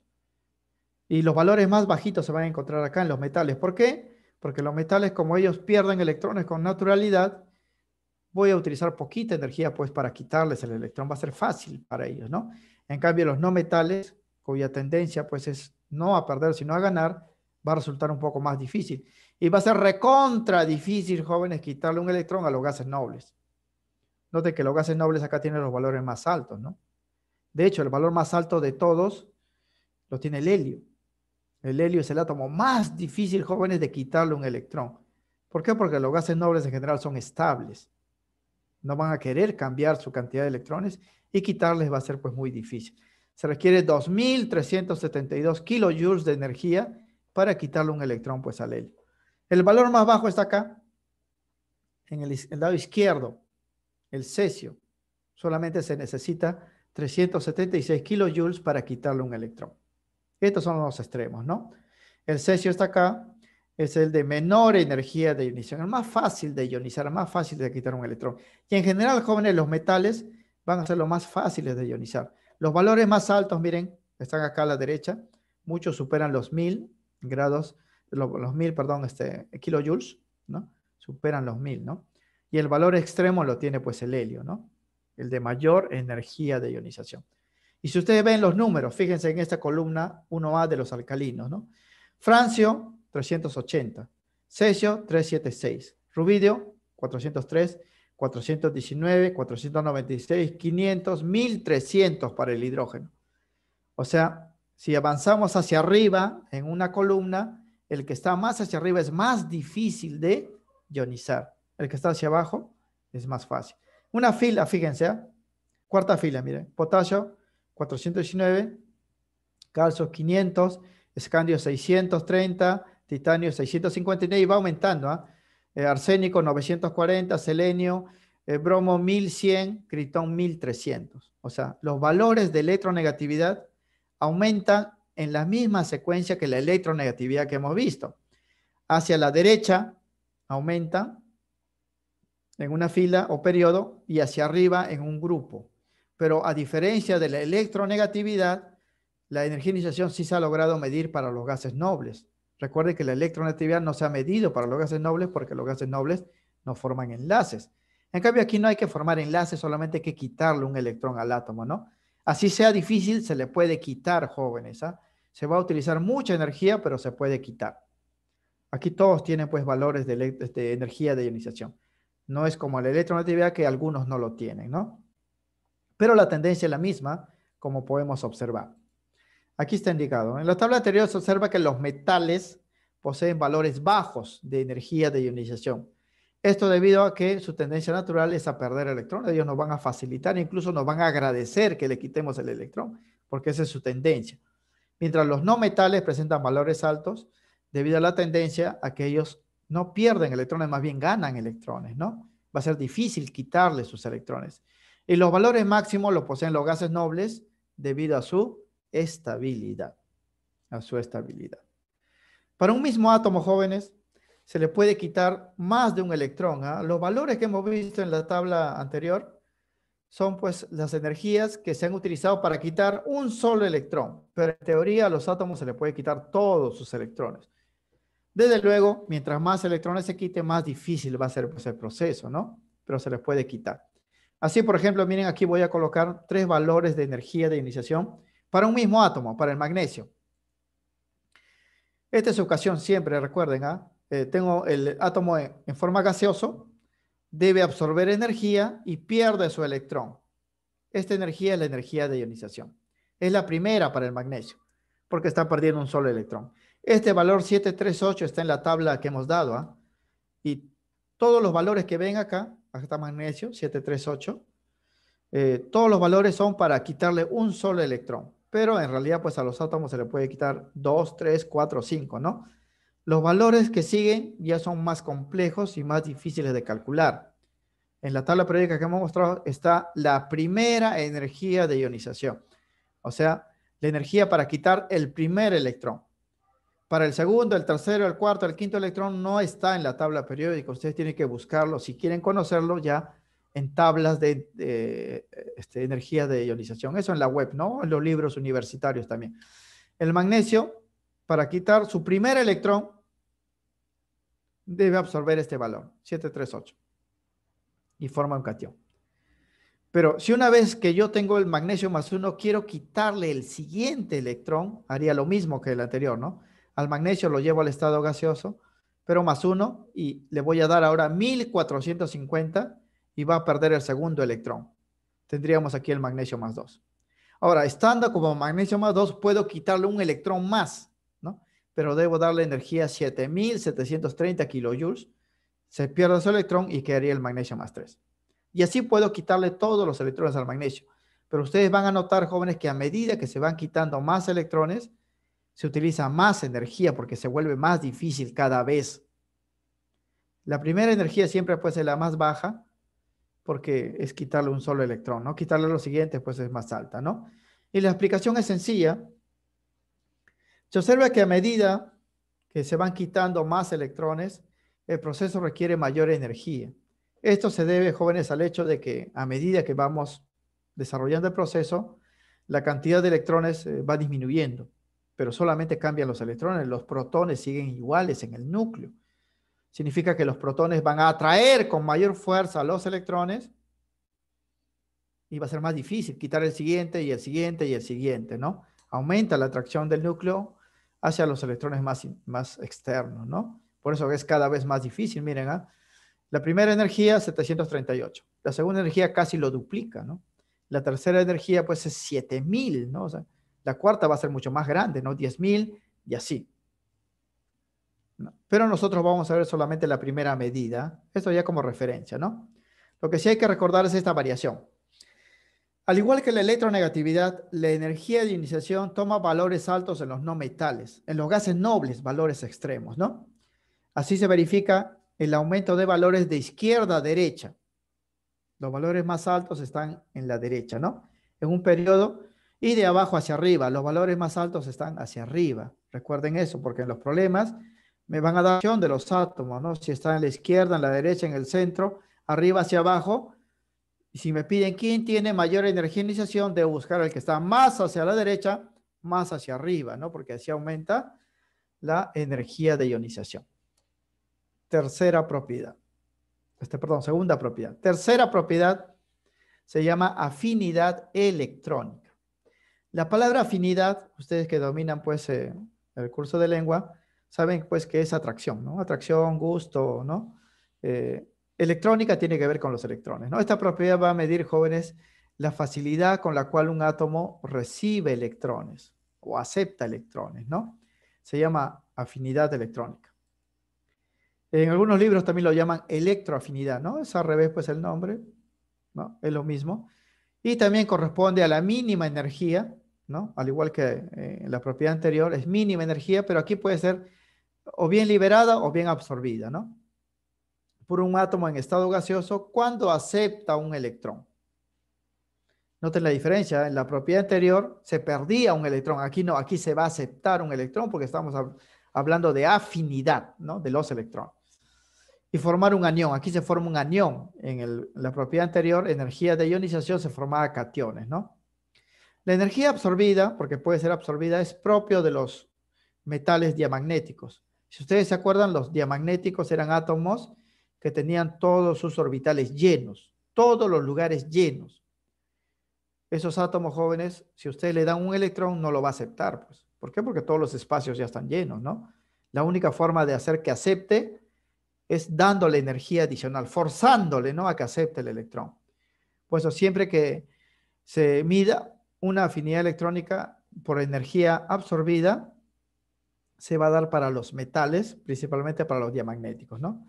Y los valores más bajitos se van a encontrar acá en los metales. ¿Por qué? porque los metales, como ellos pierden electrones con naturalidad, voy a utilizar poquita energía pues para quitarles el electrón, va a ser fácil para ellos, ¿no? En cambio, los no metales, cuya tendencia pues es no a perder, sino a ganar, va a resultar un poco más difícil. Y va a ser recontra difícil, jóvenes, quitarle un electrón a los gases nobles. Note que los gases nobles acá tienen los valores más altos, ¿no? De hecho, el valor más alto de todos lo tiene el helio. El helio es el átomo más difícil, jóvenes, de quitarle un electrón. ¿Por qué? Porque los gases nobles en general son estables. No van a querer cambiar su cantidad de electrones y quitarles va a ser pues muy difícil. Se requiere 2.372 kilojoules de energía para quitarle un electrón pues al helio. El valor más bajo está acá, en el, lado izquierdo, el cesio. Solamente se necesita 376 kilojoules para quitarle un electrón. Estos son los extremos, ¿no? El cesio está acá, es el de menor energía de ionización, el más fácil de ionizar, el más fácil de quitar un electrón. Y en general, jóvenes, los metales van a ser los más fáciles de ionizar. Los valores más altos, miren, están acá a la derecha, muchos superan los mil grados, los, mil, perdón, este, kilojoules, ¿no? Superan los mil, ¿no? Y el valor extremo lo tiene pues el helio, ¿no? El de mayor energía de ionización. Y si ustedes ven los números, fíjense en esta columna 1A de los alcalinos, ¿no? Francio, 380. Cesio, 376. Rubidio, 403. 419, 496, 500, 1300 para el hidrógeno. O sea, si avanzamos hacia arriba en una columna, el que está más hacia arriba es más difícil de ionizar. El que está hacia abajo es más fácil. Una fila, fíjense, ¿ah? cuarta fila, miren, potasio, 419, calcio 500, escandio 630, titanio 659 y va aumentando. ¿ah? Eh, arsénico 940, selenio, eh, bromo 1100, critón 1300. O sea, los valores de electronegatividad aumentan en la misma secuencia que la electronegatividad que hemos visto. Hacia la derecha aumenta en una fila o periodo y hacia arriba en un grupo pero a diferencia de la electronegatividad, la energía de iniciación sí se ha logrado medir para los gases nobles. Recuerde que la electronegatividad no se ha medido para los gases nobles porque los gases nobles no forman enlaces. En cambio, aquí no hay que formar enlaces, solamente hay que quitarle un electrón al átomo, ¿no? Así sea difícil, se le puede quitar, jóvenes. ¿ah? Se va a utilizar mucha energía, pero se puede quitar. Aquí todos tienen pues valores de, de este, energía de ionización. No es como la electronegatividad que algunos no lo tienen, ¿no? pero la tendencia es la misma, como podemos observar. Aquí está indicado. En la tabla anterior se observa que los metales poseen valores bajos de energía de ionización. Esto debido a que su tendencia natural es a perder electrones. Ellos nos van a facilitar, incluso nos van a agradecer que le quitemos el electrón, porque esa es su tendencia. Mientras los no metales presentan valores altos, debido a la tendencia a que ellos no pierden electrones, más bien ganan electrones, ¿no? Va a ser difícil quitarles sus electrones. Y los valores máximos los poseen los gases nobles debido a su estabilidad. A su estabilidad. Para un mismo átomo, jóvenes, se le puede quitar más de un electrón. ¿ah? Los valores que hemos visto en la tabla anterior son pues las energías que se han utilizado para quitar un solo electrón. Pero en teoría a los átomos se les puede quitar todos sus electrones. Desde luego, mientras más electrones se quiten, más difícil va a ser pues, el proceso, ¿no? Pero se les puede quitar. Así, por ejemplo, miren, aquí voy a colocar tres valores de energía de ionización para un mismo átomo, para el magnesio. Esta es su ocasión siempre, recuerden, ¿ah? eh, tengo el átomo en, forma gaseoso, debe absorber energía y pierde su electrón. Esta energía es la energía de ionización. Es la primera para el magnesio, porque está perdiendo un solo electrón. Este valor 738 está en la tabla que hemos dado. ¿ah? Y todos los valores que ven acá está magnesio, 738. Eh, todos los valores son para quitarle un solo electrón, pero en realidad pues a los átomos se le puede quitar 2, 3, 4, 5, ¿no? Los valores que siguen ya son más complejos y más difíciles de calcular. En la tabla periódica que hemos mostrado está la primera energía de ionización, o sea, la energía para quitar el primer electrón. Para el segundo, el tercero, el cuarto, el quinto electrón no está en la tabla periódica. Ustedes tienen que buscarlo. Si quieren conocerlo ya en tablas de, este, energía de ionización. Eso en la web, ¿no? En los libros universitarios también. El magnesio, para quitar su primer electrón, debe absorber este valor, 738. Y forma un cation. Pero si una vez que yo tengo el magnesio más uno, quiero quitarle el siguiente electrón, haría lo mismo que el anterior, ¿no? al magnesio lo llevo al estado gaseoso, pero más uno y le voy a dar ahora 1450 y va a perder el segundo electrón. Tendríamos aquí el magnesio más 2. Ahora, estando como magnesio más 2, puedo quitarle un electrón más, ¿no? Pero debo darle energía 7730 kilojoules. Se pierde su electrón y quedaría el magnesio más 3. Y así puedo quitarle todos los electrones al magnesio. Pero ustedes van a notar, jóvenes, que a medida que se van quitando más electrones, se utiliza más energía porque se vuelve más difícil cada vez. La primera energía siempre puede es la más baja porque es quitarle un solo electrón, ¿no? Quitarle los siguientes pues es más alta, ¿no? Y la explicación es sencilla. Se observa que a medida que se van quitando más electrones, el proceso requiere mayor energía. Esto se debe, jóvenes, al hecho de que a medida que vamos desarrollando el proceso, la cantidad de electrones eh, va disminuyendo pero solamente cambian los electrones, los protones siguen iguales en el núcleo. Significa que los protones van a atraer con mayor fuerza a los electrones y va a ser más difícil quitar el siguiente y el siguiente y el siguiente, ¿no? Aumenta la atracción del núcleo hacia los electrones más, más externos, ¿no? Por eso es cada vez más difícil, miren, ¿ah? La primera energía, 738. La segunda energía casi lo duplica, ¿no? La tercera energía, pues, es 7000, ¿no? O sea, la cuarta va a ser mucho más grande, ¿no? 10.000 y así. Pero nosotros vamos a ver solamente la primera medida. Esto ya como referencia, ¿no? Lo que sí hay que recordar es esta variación. Al igual que la electronegatividad, la energía de iniciación toma valores altos en los no metales, en los gases nobles, valores extremos, ¿no? Así se verifica el aumento de valores de izquierda a derecha. Los valores más altos están en la derecha, ¿no? En un periodo y de abajo hacia arriba. Los valores más altos están hacia arriba. Recuerden eso, porque en los problemas me van a dar acción de los átomos, ¿no? Si están en la izquierda, en la derecha, en el centro, arriba hacia abajo. Y si me piden quién tiene mayor energía de ionización, debo buscar el que está más hacia la derecha, más hacia arriba, ¿no? Porque así aumenta la energía de ionización. Tercera propiedad. Este, perdón, segunda propiedad. Tercera propiedad se llama afinidad electrónica. La palabra afinidad, ustedes que dominan pues eh, el curso de lengua, saben pues que es atracción, ¿no? Atracción, gusto, ¿no? Eh, electrónica tiene que ver con los electrones, ¿no? Esta propiedad va a medir, jóvenes, la facilidad con la cual un átomo recibe electrones o acepta electrones, ¿no? Se llama afinidad electrónica. En algunos libros también lo llaman electroafinidad, ¿no? Es al revés pues el nombre, ¿no? Es lo mismo. Y también corresponde a la mínima energía ¿no? Al igual que en eh, la propiedad anterior, es mínima energía, pero aquí puede ser o bien liberada o bien absorbida, ¿no? Por un átomo en estado gaseoso cuando acepta un electrón. Noten la diferencia, en la propiedad anterior se perdía un electrón, aquí no, aquí se va a aceptar un electrón porque estamos hablando de afinidad, ¿no? De los electrones. Y formar un anión, aquí se forma un anión, en la propiedad anterior, energía de ionización, se formaba cationes, ¿no? La energía absorbida, porque puede ser absorbida, es propio de los metales diamagnéticos. Si ustedes se acuerdan, los diamagnéticos eran átomos que tenían todos sus orbitales llenos, todos los lugares llenos. Esos átomos jóvenes, si usted le da un electrón, no lo va a aceptar. Pues. ¿Por qué? Porque todos los espacios ya están llenos, ¿no? La única forma de hacer que acepte es dándole energía adicional, forzándole, ¿no? A que acepte el electrón. Pues eso siempre que se mida, una afinidad electrónica por energía absorbida se va a dar para los metales, principalmente para los diamagnéticos, ¿no?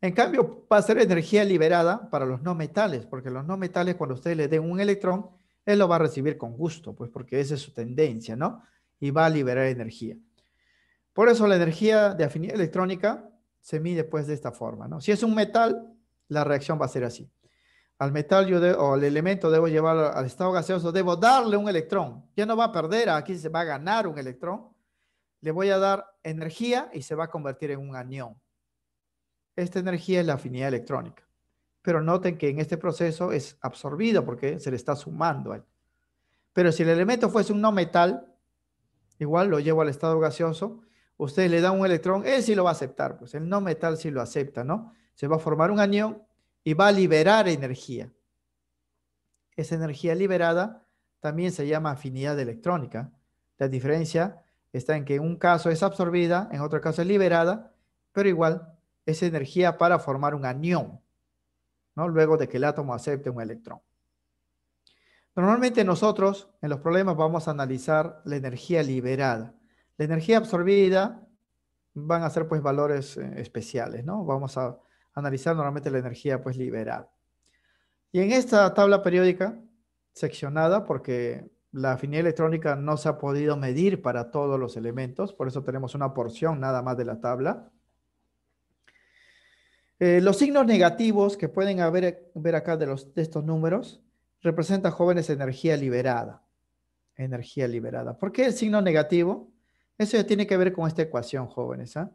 En cambio, va a ser energía liberada para los no metales, porque los no metales, cuando ustedes le den un electrón, él lo va a recibir con gusto, pues porque esa es su tendencia, ¿no? Y va a liberar energía. Por eso la energía de afinidad electrónica se mide pues de esta forma, ¿no? Si es un metal, la reacción va a ser así al metal yo o al elemento debo llevar al estado gaseoso, debo darle un electrón. Ya no va a perder, aquí se va a ganar un electrón. Le voy a dar energía y se va a convertir en un anión. Esta energía es la afinidad electrónica. Pero noten que en este proceso es absorbido porque se le está sumando Pero si el elemento fuese un no metal, igual lo llevo al estado gaseoso, Usted le da un electrón, él sí lo va a aceptar, pues el no metal sí lo acepta, ¿no? Se va a formar un anión y va a liberar energía. Esa energía liberada también se llama afinidad electrónica. La diferencia está en que en un caso es absorbida, en otro caso es liberada, pero igual es energía para formar un anión, ¿no? luego de que el átomo acepte un electrón. Normalmente nosotros en los problemas vamos a analizar la energía liberada. La energía absorbida van a ser pues valores eh, especiales, ¿no? Vamos a analizar normalmente la energía pues liberada. Y en esta tabla periódica, seccionada, porque la afinidad electrónica no se ha podido medir para todos los elementos, por eso tenemos una porción nada más de la tabla. Eh, los signos negativos que pueden haber, ver acá de, los, de estos números representan jóvenes energía liberada. Energía liberada. ¿Por qué el signo negativo? Eso ya tiene que ver con esta ecuación, jóvenes. ¿ah?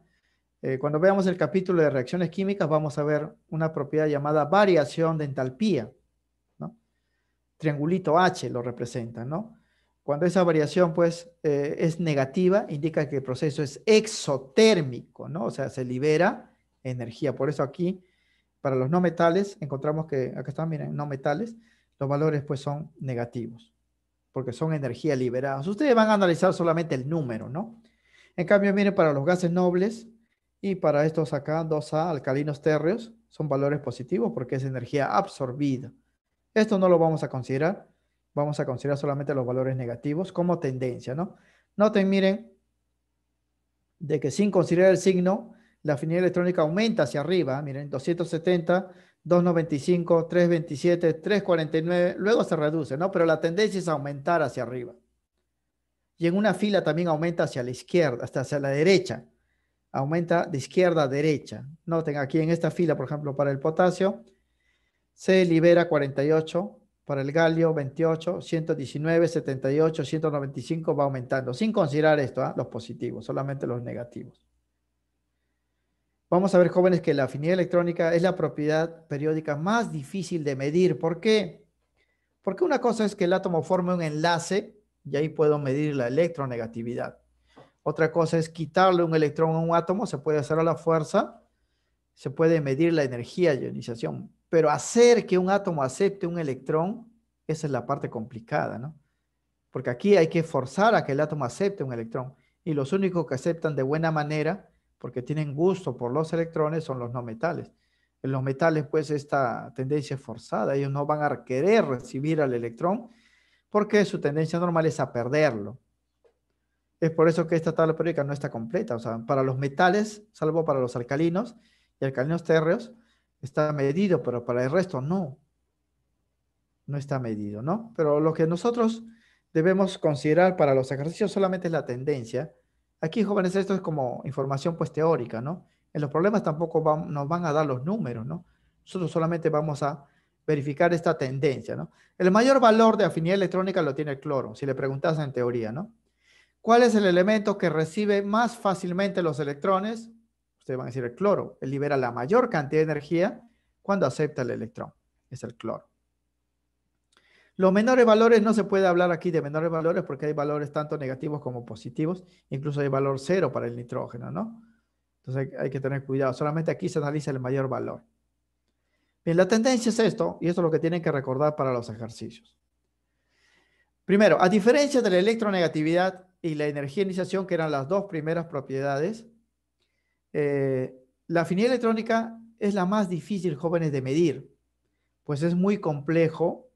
Eh, cuando veamos el capítulo de reacciones químicas, vamos a ver una propiedad llamada variación de entalpía. Triangulito H lo representa, Cuando esa variación, pues, eh, es negativa, indica que el proceso es exotérmico, ¿no? O sea, se libera energía. Por eso aquí, para los no metales, encontramos que, acá están, miren, no metales, los valores, pues, son negativos, porque son energía liberada. Ustedes van a analizar solamente el número, ¿no? En cambio, miren, para los gases nobles, y para estos acá, 2A, alcalinos térreos, son valores positivos porque es energía absorbida. Esto no lo vamos a considerar. Vamos a considerar solamente los valores negativos como tendencia, ¿no? Noten, miren, de que sin considerar el signo, la afinidad electrónica aumenta hacia arriba. ¿eh? Miren, 270, 295, 327, 349. Luego se reduce, ¿no? Pero la tendencia es aumentar hacia arriba. Y en una fila también aumenta hacia la izquierda, hasta hacia la derecha aumenta de izquierda a derecha. Noten aquí en esta fila, por ejemplo, para el potasio, se libera 48, para el galio 28, 119, 78, 195 va aumentando, sin considerar esto, ¿ah? los positivos, solamente los negativos. Vamos a ver, jóvenes, que la afinidad electrónica es la propiedad periódica más difícil de medir. ¿Por qué? Porque una cosa es que el átomo forme un enlace y ahí puedo medir la electronegatividad. Otra cosa es quitarle un electrón a un átomo, se puede hacer a la fuerza, se puede medir la energía de ionización, pero hacer que un átomo acepte un electrón, esa es la parte complicada, ¿no? Porque aquí hay que forzar a que el átomo acepte un electrón. Y los únicos que aceptan de buena manera, porque tienen gusto por los electrones, son los no metales. En los metales, pues, esta tendencia es forzada. Ellos no van a querer recibir al electrón porque su tendencia normal es a perderlo. Es por eso que esta tabla periódica no está completa. O sea, para los metales, salvo para los alcalinos y alcalinos térreos, está medido, pero para el resto no. No está medido, ¿no? Pero lo que nosotros debemos considerar para los ejercicios solamente es la tendencia. Aquí, jóvenes, esto es como información pues teórica, ¿no? En los problemas tampoco nos van a dar los números, ¿no? Nosotros solamente vamos a verificar esta tendencia, ¿no? El mayor valor de afinidad electrónica lo tiene el cloro, si le preguntas en teoría, ¿no? ¿Cuál es el elemento que recibe más fácilmente los electrones? Ustedes van a decir el cloro. Él libera la mayor cantidad de energía cuando acepta el electrón. Es el cloro. Los menores valores, no se puede hablar aquí de menores valores porque hay valores tanto negativos como positivos. Incluso hay valor cero para el nitrógeno, ¿no? Entonces hay, que tener cuidado. Solamente aquí se analiza el mayor valor. Bien, la tendencia es esto, y esto es lo que tienen que recordar para los ejercicios. Primero, a diferencia de la electronegatividad y la energía iniciación, que eran las dos primeras propiedades, eh, la afinidad electrónica es la más difícil, jóvenes, de medir, pues es muy complejo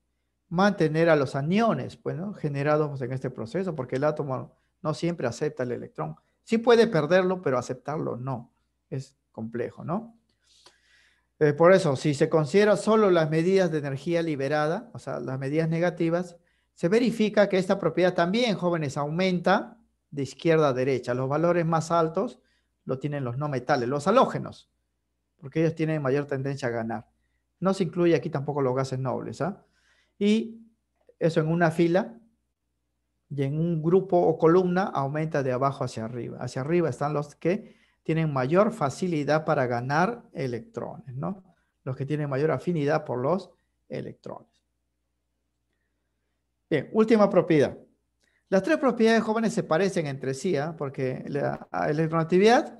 mantener a los aniones pues, generados en este proceso, porque el átomo no siempre acepta el electrón. Sí puede perderlo, pero aceptarlo no. Es complejo, ¿no? Eh, por eso, si se considera solo las medidas de energía liberada, o sea, las medidas negativas, se verifica que esta propiedad también, jóvenes, aumenta de izquierda a derecha. Los valores más altos lo tienen los no metales, los halógenos, porque ellos tienen mayor tendencia a ganar. No se incluye aquí tampoco los gases nobles. ¿ah? Y eso en una fila y en un grupo o columna aumenta de abajo hacia arriba. Hacia arriba están los que tienen mayor facilidad para ganar electrones, ¿no? Los que tienen mayor afinidad por los electrones. Bien, última propiedad. Las tres propiedades jóvenes se parecen entre sí, ¿ah? porque la electronatividad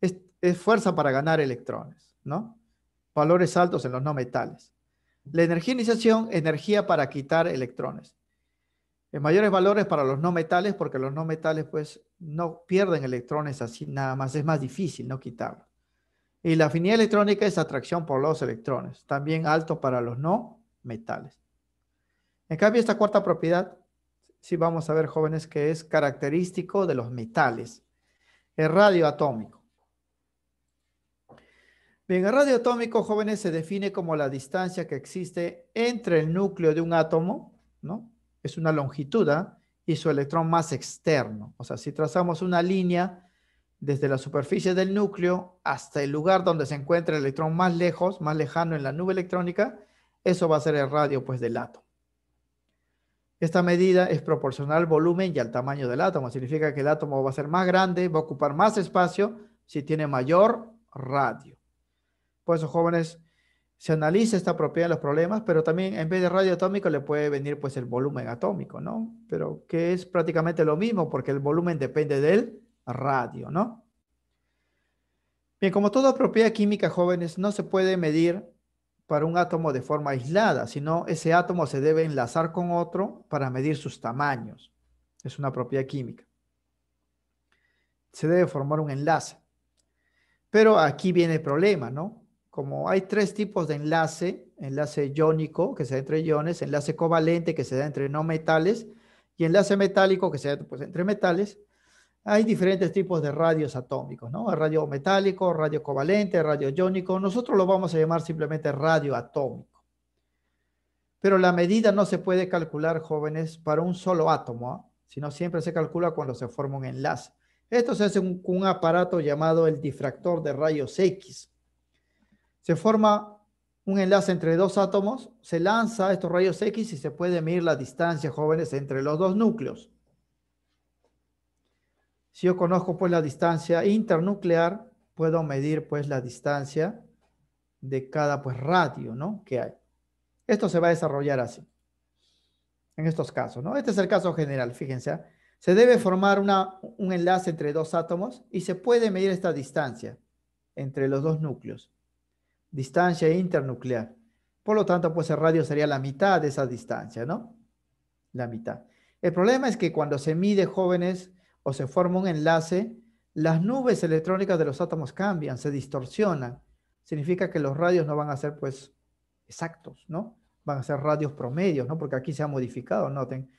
es, fuerza para ganar electrones, ¿no? Valores altos en los no metales. La energía iniciación, energía para quitar electrones. En eh, mayores valores para los no metales, porque los no metales pues no pierden electrones así nada más, es más difícil no quitarlos. Y la afinidad electrónica es atracción por los electrones, también alto para los no metales. En cambio, esta cuarta propiedad, si vamos a ver, jóvenes, que es característico de los metales. El radio atómico. Bien, el radio atómico, jóvenes, se define como la distancia que existe entre el núcleo de un átomo, ¿no? Es una longitud, ¿ah? y su electrón más externo. O sea, si trazamos una línea desde la superficie del núcleo hasta el lugar donde se encuentra el electrón más lejos, más lejano en la nube electrónica, eso va a ser el radio pues del átomo. Esta medida es proporcional al volumen y al tamaño del átomo. Significa que el átomo va a ser más grande, va a ocupar más espacio si tiene mayor radio. Por eso, jóvenes, se analiza esta propiedad de los problemas, pero también en vez de radio atómico le puede venir pues el volumen atómico, ¿no? Pero que es prácticamente lo mismo porque el volumen depende del radio, ¿no? Bien, como toda propiedad química, jóvenes, no se puede medir para un átomo de forma aislada, sino ese átomo se debe enlazar con otro para medir sus tamaños. Es una propiedad química. Se debe formar un enlace. Pero aquí viene el problema, ¿no? Como hay tres tipos de enlace, enlace iónico que se da entre iones, enlace covalente que se da entre no metales y enlace metálico que se da pues, entre metales, hay diferentes tipos de radios atómicos, ¿no? Radio metálico, radio covalente, radio iónico. Nosotros lo vamos a llamar simplemente radio atómico. Pero la medida no se puede calcular, jóvenes, para un solo átomo, ¿ah? sino siempre se calcula cuando se forma un enlace. Esto se hace con un, un aparato llamado el difractor de rayos X. Se forma un enlace entre dos átomos, se lanza estos rayos X y se puede medir la distancia, jóvenes, entre los dos núcleos. Si yo conozco pues la distancia internuclear, puedo medir pues la distancia de cada pues radio, ¿no? Que hay. Esto se va a desarrollar así. En estos casos, ¿no? Este es el caso general, fíjense. ¿ah? Se debe formar un enlace entre dos átomos y se puede medir esta distancia entre los dos núcleos. Distancia internuclear. Por lo tanto, pues el radio sería la mitad de esa distancia, ¿no? La mitad. El problema es que cuando se mide jóvenes o se forma un enlace, las nubes electrónicas de los átomos cambian, se distorsionan. Significa que los radios no van a ser pues exactos, ¿no? Van a ser radios promedios, ¿no? Porque aquí se ha modificado, noten.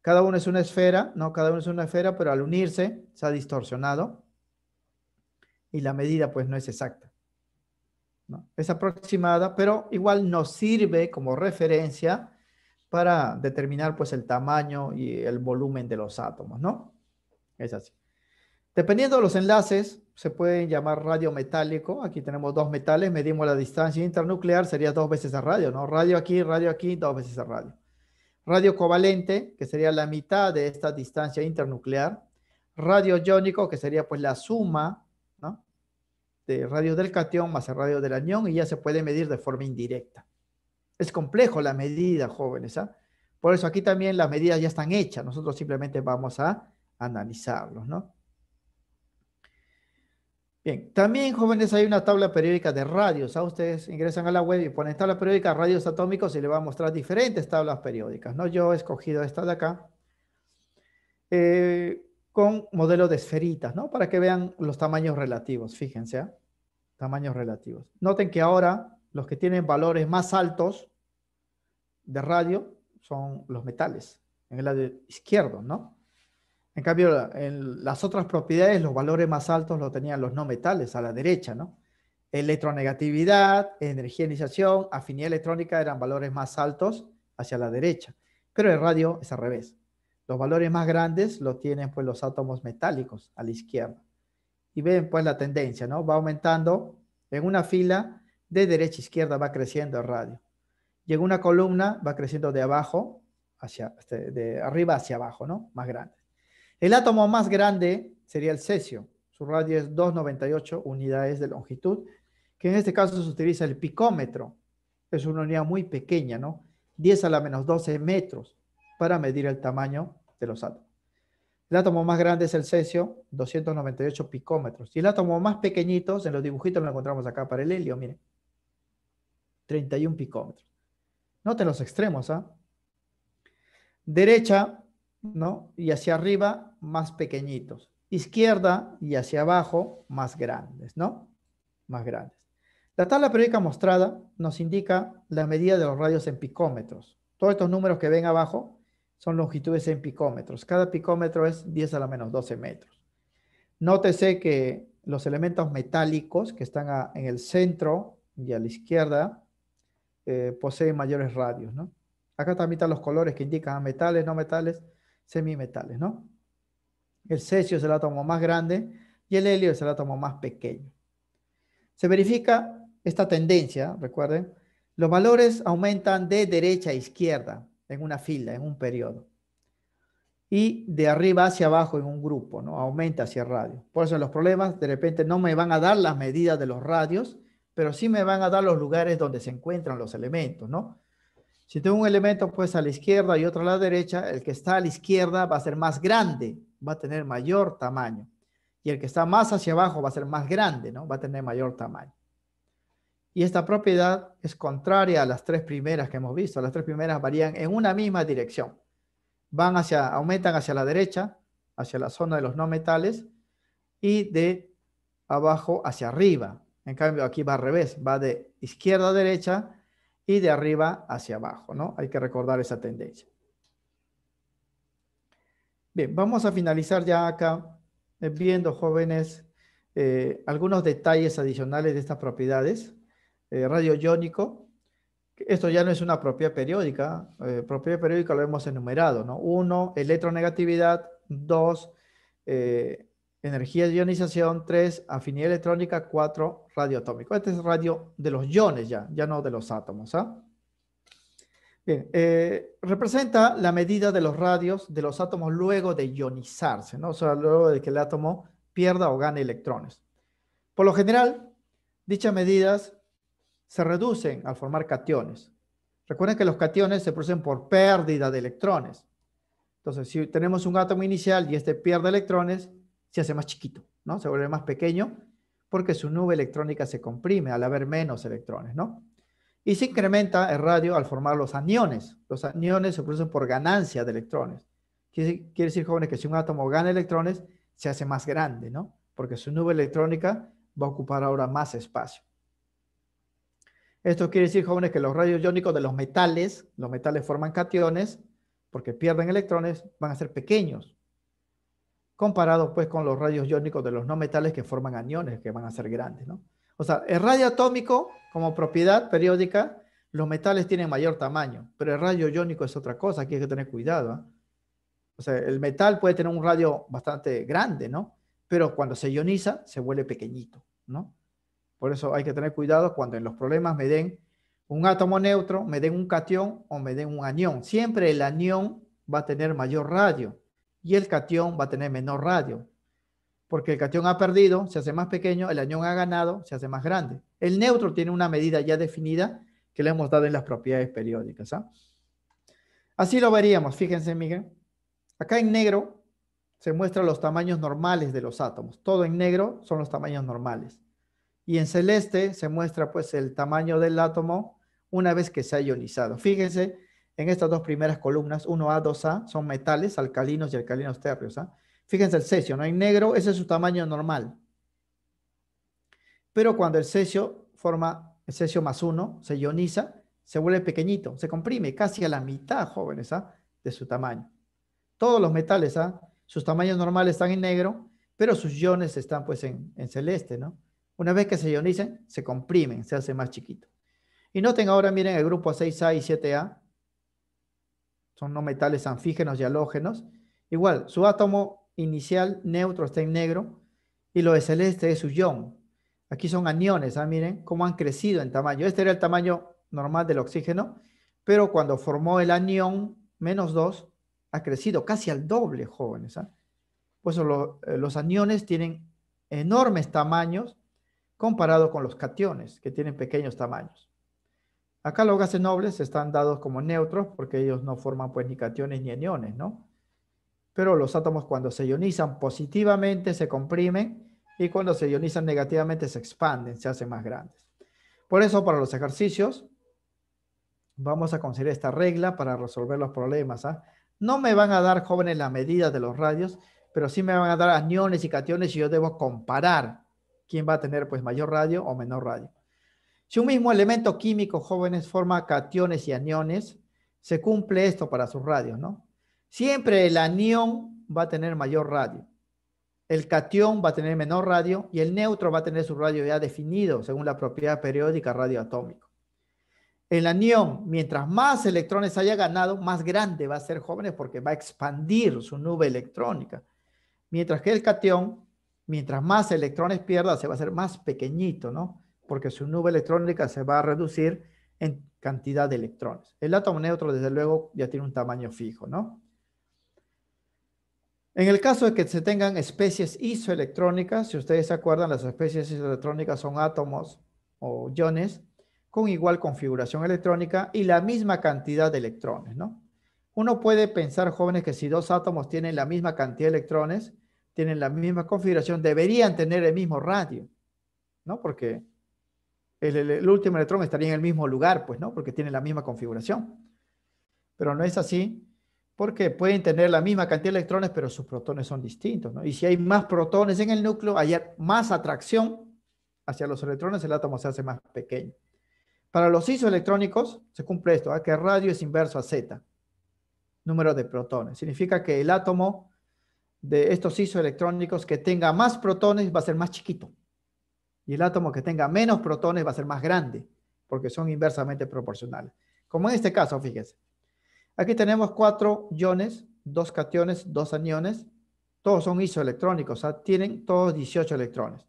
Cada uno es una esfera, ¿no? Cada uno es una esfera, pero al unirse se ha distorsionado y la medida pues no es exacta. ¿no? Es aproximada, pero igual nos sirve como referencia para determinar pues el tamaño y el volumen de los átomos, ¿no? Es así. Dependiendo de los enlaces, se pueden llamar radio metálico. Aquí tenemos dos metales, medimos la distancia internuclear, sería dos veces a radio, ¿no? Radio aquí, radio aquí, dos veces a radio. Radio covalente, que sería la mitad de esta distancia internuclear. Radio iónico, que sería pues la suma, ¿no? De radio del cation más el radio del anión y ya se puede medir de forma indirecta. Es complejo la medida, jóvenes, ¿ah? Por eso aquí también las medidas ya están hechas. Nosotros simplemente vamos a analizarlos, ¿no? Bien, también jóvenes hay una tabla periódica de radios. ¿ah? Ustedes ingresan a la web y ponen tabla periódica radios atómicos y le va a mostrar diferentes tablas periódicas. ¿no? Yo he escogido esta de acá eh, con modelo de esferitas, ¿no? para que vean los tamaños relativos. Fíjense, ¿eh? tamaños relativos. Noten que ahora los que tienen valores más altos de radio son los metales, en el lado izquierdo, ¿no? En cambio, en las otras propiedades, los valores más altos lo tenían los no metales a la derecha, ¿no? Electronegatividad, energía iniciación, afinidad electrónica eran valores más altos hacia la derecha. Pero el radio es al revés. Los valores más grandes lo tienen pues los átomos metálicos a la izquierda. Y ven pues la tendencia, ¿no? Va aumentando en una fila de derecha a izquierda va creciendo el radio. Y en una columna va creciendo de abajo hacia este, de arriba hacia abajo, ¿no? Más grande. El átomo más grande sería el cesio. Su radio es 298 unidades de longitud, que en este caso se utiliza el picómetro. Es una unidad muy pequeña, ¿no? 10 a la menos 12 metros para medir el tamaño de los átomos. El átomo más grande es el cesio, 298 picómetros. Y el átomo más pequeñito, en los dibujitos lo encontramos acá para el helio, miren. 31 picómetros. Noten los extremos, ¿ah? Derecha, ¿no? Y hacia arriba más pequeñitos. Izquierda y hacia abajo más grandes, ¿no? Más grandes. La tabla periódica mostrada nos indica la medida de los radios en picómetros. Todos estos números que ven abajo son longitudes en picómetros. Cada picómetro es 10 a la menos 12 metros. Nótese que los elementos metálicos que están en el centro y a la izquierda eh, poseen mayores radios, ¿no? Acá también están los colores que indican metales, no metales, semimetales, ¿no? El cesio es el átomo más grande y el helio es el átomo más pequeño. Se verifica esta tendencia, recuerden, los valores aumentan de derecha a izquierda en una fila, en un periodo. Y de arriba hacia abajo en un grupo, ¿no? Aumenta hacia el radio. Por eso los problemas de repente no me van a dar las medidas de los radios, pero sí me van a dar los lugares donde se encuentran los elementos, ¿no? Si tengo un elemento pues a la izquierda y otro a la derecha, el que está a la izquierda va a ser más grande, va a tener mayor tamaño. Y el que está más hacia abajo va a ser más grande, ¿no? Va a tener mayor tamaño. Y esta propiedad es contraria a las tres primeras que hemos visto. Las tres primeras varían en una misma dirección. Van hacia, aumentan hacia la derecha, hacia la zona de los no metales, y de abajo hacia arriba. En cambio, aquí va al revés, va de izquierda a derecha, y de arriba hacia abajo, ¿no? Hay que recordar esa tendencia. Bien, vamos a finalizar ya acá eh, viendo, jóvenes, eh, algunos detalles adicionales de estas propiedades. Eh, radio iónico, esto ya no es una propiedad periódica, propiedad periódica lo hemos enumerado, ¿no? Uno, electronegatividad, dos, eh, energía de ionización, 3, afinidad electrónica, 4, radio atómico. Este es radio de los iones ya, ya no de los átomos. ¿ah? Bien, eh, representa la medida de los radios de los átomos luego de ionizarse, ¿no? o sea, luego de que el átomo pierda o gane electrones. Por lo general, dichas medidas se reducen al formar cationes. Recuerden que los cationes se producen por pérdida de electrones. Entonces, si tenemos un átomo inicial y este pierde electrones, se hace más chiquito, ¿no? Se vuelve más pequeño porque su nube electrónica se comprime al haber menos electrones, ¿no? Y se incrementa el radio al formar los aniones. Los aniones se producen por ganancia de electrones. Quiere, quiere decir, jóvenes, que si un átomo gana electrones, se hace más grande, ¿no? Porque su nube electrónica va a ocupar ahora más espacio. Esto quiere decir, jóvenes, que los rayos iónicos de los metales, los metales forman cationes, porque pierden electrones, van a ser pequeños, comparado pues con los rayos iónicos de los no metales que forman aniones, que van a ser grandes, ¿no? O sea, el radio atómico como propiedad periódica, los metales tienen mayor tamaño, pero el radio iónico es otra cosa, aquí hay que tener cuidado. ¿ah? O sea, el metal puede tener un radio bastante grande, ¿no? Pero cuando se ioniza, se vuelve pequeñito, ¿no? Por eso hay que tener cuidado cuando en los problemas me den un átomo neutro, me den un cation o me den un anión. Siempre el anión va a tener mayor radio y el catión va a tener menor radio. Porque el catión ha perdido, se hace más pequeño, el anión ha ganado, se hace más grande. El neutro tiene una medida ya definida que le hemos dado en las propiedades periódicas. ¿ah? Así lo veríamos, fíjense, Miguel. Acá en negro se muestra los tamaños normales de los átomos. Todo en negro son los tamaños normales. Y en celeste se muestra pues el tamaño del átomo una vez que se ha ionizado. Fíjense, en estas dos primeras columnas, 1A, 2A, son metales alcalinos y alcalinos térreos. ¿ah? Fíjense el cesio, ¿no? En negro, ese es su tamaño normal. Pero cuando el cesio forma el cesio más 1, se ioniza, se vuelve pequeñito, se comprime casi a la mitad, jóvenes, ¿ah? de su tamaño. Todos los metales, ¿ah? sus tamaños normales están en negro, pero sus iones están pues en, celeste, ¿no? Una vez que se ionicen, se comprimen, se hace más chiquito. Y noten ahora, miren, el grupo 6A y 7A, son no metales anfígenos y halógenos. Igual, su átomo inicial neutro está en negro y lo de celeste es su ion. Aquí son aniones, ah, miren cómo han crecido en tamaño. Este era el tamaño normal del oxígeno, pero cuando formó el anión menos 2, ha crecido casi al doble, jóvenes. ¿ah? Por eso eh, los aniones tienen enormes tamaños comparado con los cationes, que tienen pequeños tamaños. Acá los gases nobles están dados como neutros porque ellos no forman pues ni cationes ni aniones, ¿no? Pero los átomos cuando se ionizan positivamente se comprimen y cuando se ionizan negativamente se expanden, se hacen más grandes. Por eso para los ejercicios vamos a considerar esta regla para resolver los problemas. ¿ah? No me van a dar jóvenes la medida de los radios, pero sí me van a dar aniones y cationes y yo debo comparar quién va a tener pues mayor radio o menor radio. Si un mismo elemento químico, jóvenes, forma cationes y aniones, se cumple esto para sus radios, ¿no? Siempre el anión va a tener mayor radio, el cation va a tener menor radio y el neutro va a tener su radio ya definido según la propiedad periódica radioatómica. El anión, mientras más electrones haya ganado, más grande va a ser, jóvenes, porque va a expandir su nube electrónica. Mientras que el cation, mientras más electrones pierda, se va a hacer más pequeñito, ¿no? porque su nube electrónica se va a reducir en cantidad de electrones. El átomo neutro, desde luego, ya tiene un tamaño fijo, ¿no? En el caso de que se tengan especies isoelectrónicas, si ustedes se acuerdan, las especies isoelectrónicas son átomos o iones con igual configuración electrónica y la misma cantidad de electrones, ¿no? Uno puede pensar, jóvenes, que si dos átomos tienen la misma cantidad de electrones, tienen la misma configuración, deberían tener el mismo radio, ¿no? Porque el, último electrón estaría en el mismo lugar, pues, ¿no? Porque tiene la misma configuración. Pero no es así, porque pueden tener la misma cantidad de electrones, pero sus protones son distintos, ¿no? Y si hay más protones en el núcleo, hay más atracción hacia los electrones, el átomo se hace más pequeño. Para los isoelectrónicos se cumple esto, que ¿ah? que radio es inverso a Z, número de protones. Significa que el átomo de estos isoelectrónicos que tenga más protones va a ser más chiquito. Y el átomo que tenga menos protones va a ser más grande, porque son inversamente proporcionales. Como en este caso, fíjense. Aquí tenemos cuatro iones, dos cationes, dos aniones. Todos son isoelectrónicos, o sea, tienen todos 18 electrones.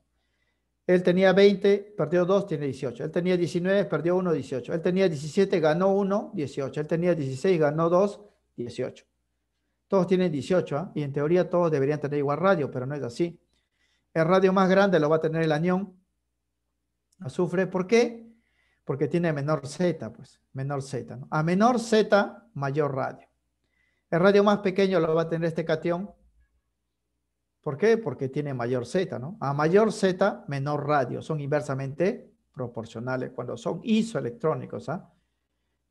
Él tenía 20, perdió 2, tiene 18. Él tenía 19, perdió 1, 18. Él tenía 17, ganó 1, 18. Él tenía 16, ganó 2, 18. Todos tienen 18, ¿ah? y en teoría todos deberían tener igual radio, pero no es así. El radio más grande lo va a tener el anión, Sufre, ¿por qué? Porque tiene menor Z, pues, menor Z. ¿no? A menor Z, mayor radio. El radio más pequeño lo va a tener este cation. ¿Por qué? Porque tiene mayor Z, ¿no? A mayor Z, menor radio. Son inversamente proporcionales cuando son isoelectrónicos, ¿ah?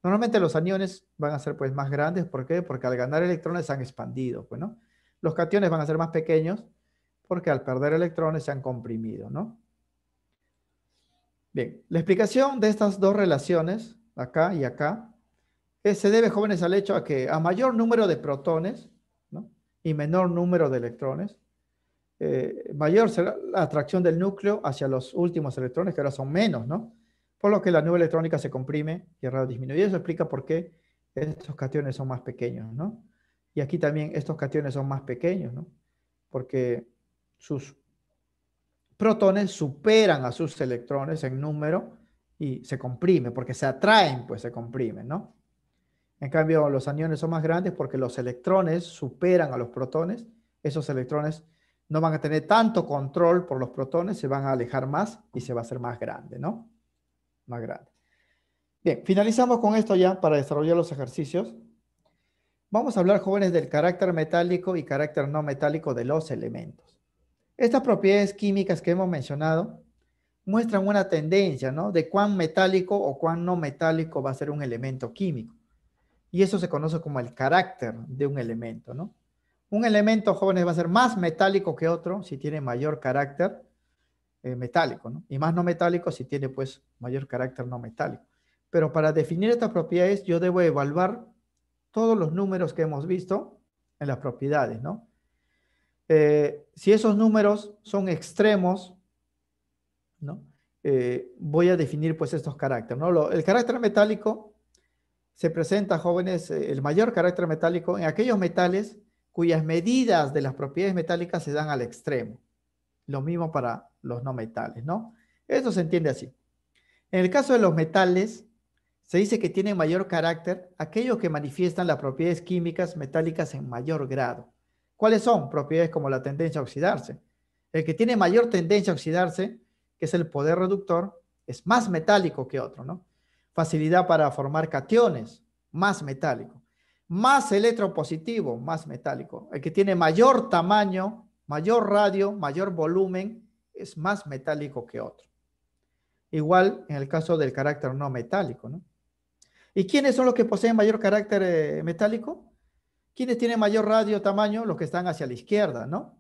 Normalmente los aniones van a ser pues más grandes, ¿por qué? Porque al ganar electrones se han expandido, pues, ¿no? Los cationes van a ser más pequeños porque al perder electrones se han comprimido, ¿no? Bien, la explicación de estas dos relaciones, acá y acá, se debe, jóvenes, al hecho a que a mayor número de protones y menor número de electrones, eh, mayor será la atracción del núcleo hacia los últimos electrones, que ahora son menos, ¿no? Por lo que la nube electrónica se comprime y el radio disminuye. Y eso explica por qué estos cationes son más pequeños, ¿no? Y aquí también estos cationes son más pequeños, ¿no? Porque sus protones superan a sus electrones en número y se comprime, porque se atraen, pues se comprimen, ¿no? En cambio, los aniones son más grandes porque los electrones superan a los protones. Esos electrones no van a tener tanto control por los protones, se van a alejar más y se va a hacer más grande, ¿no? Más grande. Bien, finalizamos con esto ya para desarrollar los ejercicios. Vamos a hablar, jóvenes, del carácter metálico y carácter no metálico de los elementos. Estas propiedades químicas que hemos mencionado muestran una tendencia, ¿no? De cuán metálico o cuán no metálico va a ser un elemento químico. Y eso se conoce como el carácter de un elemento, ¿no? Un elemento, jóvenes, va a ser más metálico que otro si tiene mayor carácter eh, metálico, ¿no? Y más no metálico si tiene, pues, mayor carácter no metálico. Pero para definir estas propiedades, yo debo evaluar todos los números que hemos visto en las propiedades, ¿no? Eh, si esos números son extremos, ¿no? Eh, voy a definir pues estos caracteres. ¿no? el carácter metálico se presenta, jóvenes, eh, el mayor carácter metálico en aquellos metales cuyas medidas de las propiedades metálicas se dan al extremo. Lo mismo para los no metales, ¿no? Esto se entiende así. En el caso de los metales, se dice que tienen mayor carácter aquellos que manifiestan las propiedades químicas metálicas en mayor grado. ¿Cuáles son? Propiedades como la tendencia a oxidarse. El que tiene mayor tendencia a oxidarse, que es el poder reductor, es más metálico que otro, ¿no? Facilidad para formar cationes, más metálico. Más electropositivo, más metálico. El que tiene mayor tamaño, mayor radio, mayor volumen, es más metálico que otro. Igual en el caso del carácter no metálico, ¿no? ¿Y quiénes son los que poseen mayor carácter eh, metálico? ¿Quiénes tienen mayor radio tamaño? Los que están hacia la izquierda, ¿no?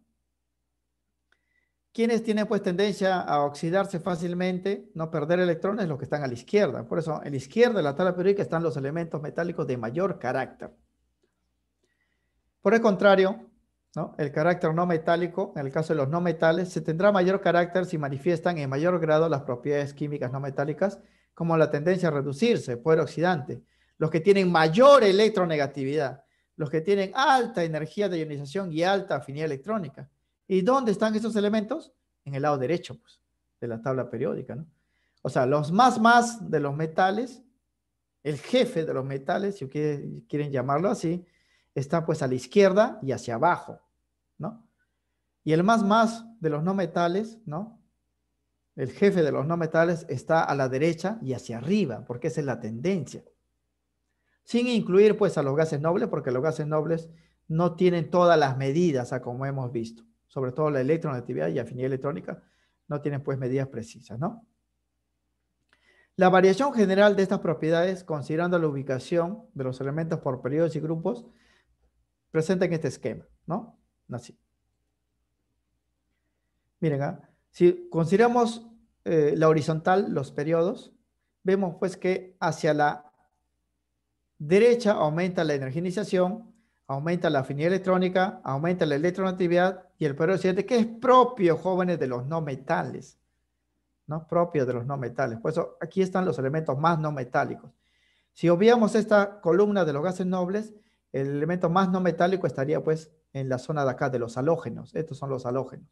¿Quiénes tienen pues tendencia a oxidarse fácilmente, no perder electrones? Los que están a la izquierda. Por eso, en la izquierda de la tabla periódica están los elementos metálicos de mayor carácter. Por el contrario, ¿no? el carácter no metálico, en el caso de los no metales, se tendrá mayor carácter si manifiestan en mayor grado las propiedades químicas no metálicas, como la tendencia a reducirse, poder oxidante, los que tienen mayor electronegatividad los que tienen alta energía de ionización y alta afinidad electrónica. ¿Y dónde están esos elementos? En el lado derecho pues, de la tabla periódica. ¿no? O sea, los más más de los metales, el jefe de los metales, si quieren, quieren llamarlo así, está pues a la izquierda y hacia abajo. ¿no? Y el más más de los no metales, ¿no? El jefe de los no metales está a la derecha y hacia arriba, porque esa es la tendencia sin incluir pues a los gases nobles, porque los gases nobles no tienen todas las medidas como hemos visto, sobre todo la electronegatividad y afinidad electrónica no tienen pues medidas precisas, ¿no? La variación general de estas propiedades, considerando la ubicación de los elementos por periodos y grupos, presenta en este esquema, ¿no? Así. Miren, ¿ah? si consideramos eh, la horizontal, los periodos, vemos pues que hacia la derecha aumenta la energización, aumenta la afinidad electrónica, aumenta la electronatividad y el poder oxidante, que es propio, jóvenes, de los no metales. ¿no? Propio de los no metales. Por eso aquí están los elementos más no metálicos. Si obviamos esta columna de los gases nobles, el elemento más no metálico estaría pues en la zona de acá de los halógenos. Estos son los halógenos.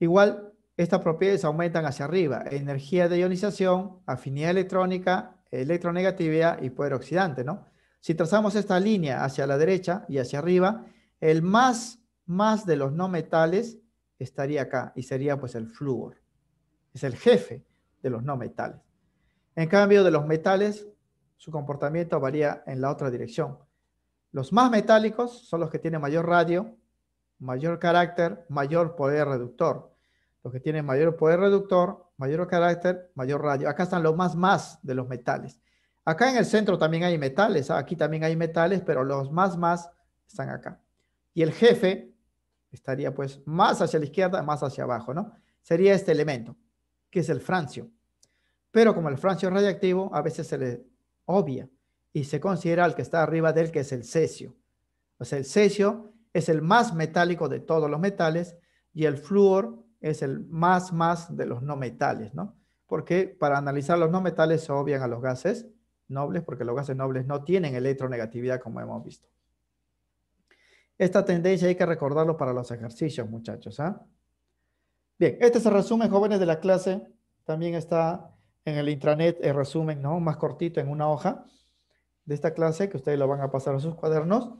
Igual, estas propiedades aumentan hacia arriba. Energía de ionización, afinidad electrónica, electronegatividad y poder oxidante, ¿no? Si trazamos esta línea hacia la derecha y hacia arriba, el más, más de los no metales estaría acá y sería pues el flúor. Es el jefe de los no metales. En cambio, de los metales, su comportamiento varía en la otra dirección. Los más metálicos son los que tienen mayor radio, mayor carácter, mayor poder reductor. Los que tienen mayor poder reductor Mayor carácter, mayor radio. Acá están los más más de los metales. Acá en el centro también hay metales, ¿ah? aquí también hay metales, pero los más más están acá. Y el jefe estaría pues más hacia la izquierda, más hacia abajo, ¿no? Sería este elemento, que es el francio. Pero como el francio es radiactivo, a veces se le obvia y se considera el que está arriba del que es el cesio. O sea, el cesio es el más metálico de todos los metales y el flúor es el más más de los no metales, ¿no? Porque para analizar los no metales se obvian a los gases nobles, porque los gases nobles no tienen electronegatividad como hemos visto. Esta tendencia hay que recordarlo para los ejercicios, muchachos. ¿ah? Bien, este es el resumen, jóvenes, de la clase. También está en el intranet el resumen, ¿no? Más cortito, en una hoja de esta clase, que ustedes lo van a pasar a sus cuadernos.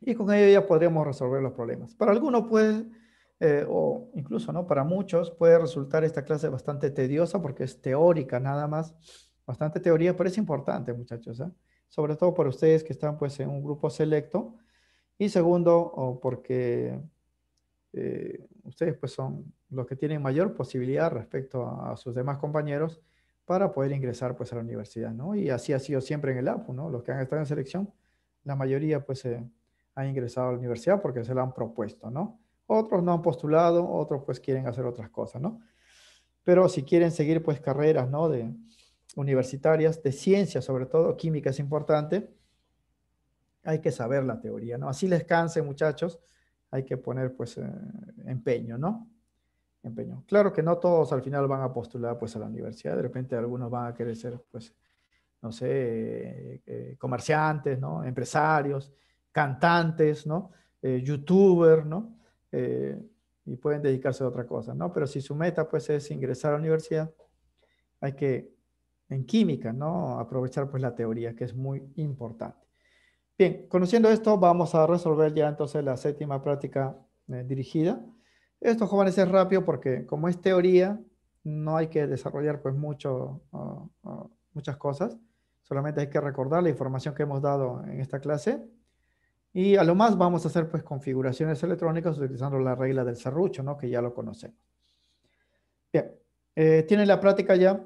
Y con ello ya podríamos resolver los problemas. Para algunos, pues, eh, o incluso ¿no? para muchos puede resultar esta clase bastante tediosa porque es teórica nada más, bastante teoría, pero es importante muchachos, ¿eh? sobre todo para ustedes que están pues en un grupo selecto y segundo o porque eh, ustedes pues son los que tienen mayor posibilidad respecto a, sus demás compañeros para poder ingresar pues a la universidad, ¿no? Y así ha sido siempre en el APU, ¿no? Los que han estado en selección, la mayoría pues han ingresado a la universidad porque se la han propuesto, ¿no? Otros no han postulado, otros pues quieren hacer otras cosas, ¿no? Pero si quieren seguir pues carreras, ¿no? De universitarias, de ciencias sobre todo, química es importante, hay que saber la teoría, ¿no? Así les canse, muchachos, hay que poner pues eh, empeño, ¿no? Empeño. Claro que no todos al final van a postular pues a la universidad, de repente algunos van a querer ser pues, no sé, eh, eh, comerciantes, ¿no? Empresarios, cantantes, ¿no? youtuber, ¿no? Eh, y pueden dedicarse a otra cosa, ¿no? Pero si su meta pues es ingresar a la universidad, hay que, en química, ¿no? Aprovechar pues la teoría, que es muy importante. Bien, conociendo esto, vamos a resolver ya entonces la séptima práctica eh, dirigida. Esto, jóvenes, es rápido porque como es teoría, no hay que desarrollar pues mucho, muchas cosas. Solamente hay que recordar la información que hemos dado en esta clase y a lo más vamos a hacer pues configuraciones electrónicas utilizando la regla del serrucho, ¿no? Que ya lo conocemos. Bien, eh, tienen la práctica ya.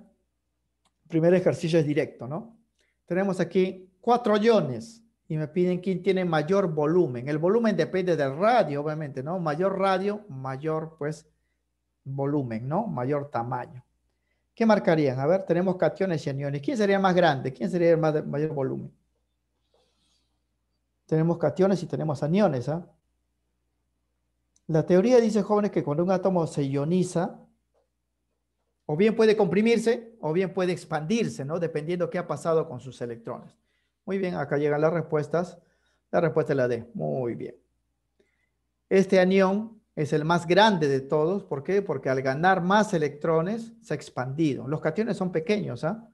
Primer ejercicio es directo, ¿no? Tenemos aquí cuatro iones y me piden quién tiene mayor volumen. El volumen depende del radio, obviamente, ¿no? Mayor radio, mayor pues volumen, ¿no? Mayor tamaño. ¿Qué marcarían? A ver, tenemos cationes y aniones. ¿Quién sería más grande? ¿Quién sería el mayor volumen? Tenemos cationes y tenemos aniones. ¿ah? La teoría dice, jóvenes, que cuando un átomo se ioniza, o bien puede comprimirse, o bien puede expandirse, ¿no? Dependiendo qué ha pasado con sus electrones. Muy bien, acá llegan las respuestas. La respuesta es la D. Muy bien. Este anión es el más grande de todos. ¿Por qué? Porque al ganar más electrones se ha expandido. Los cationes son pequeños, ¿ah?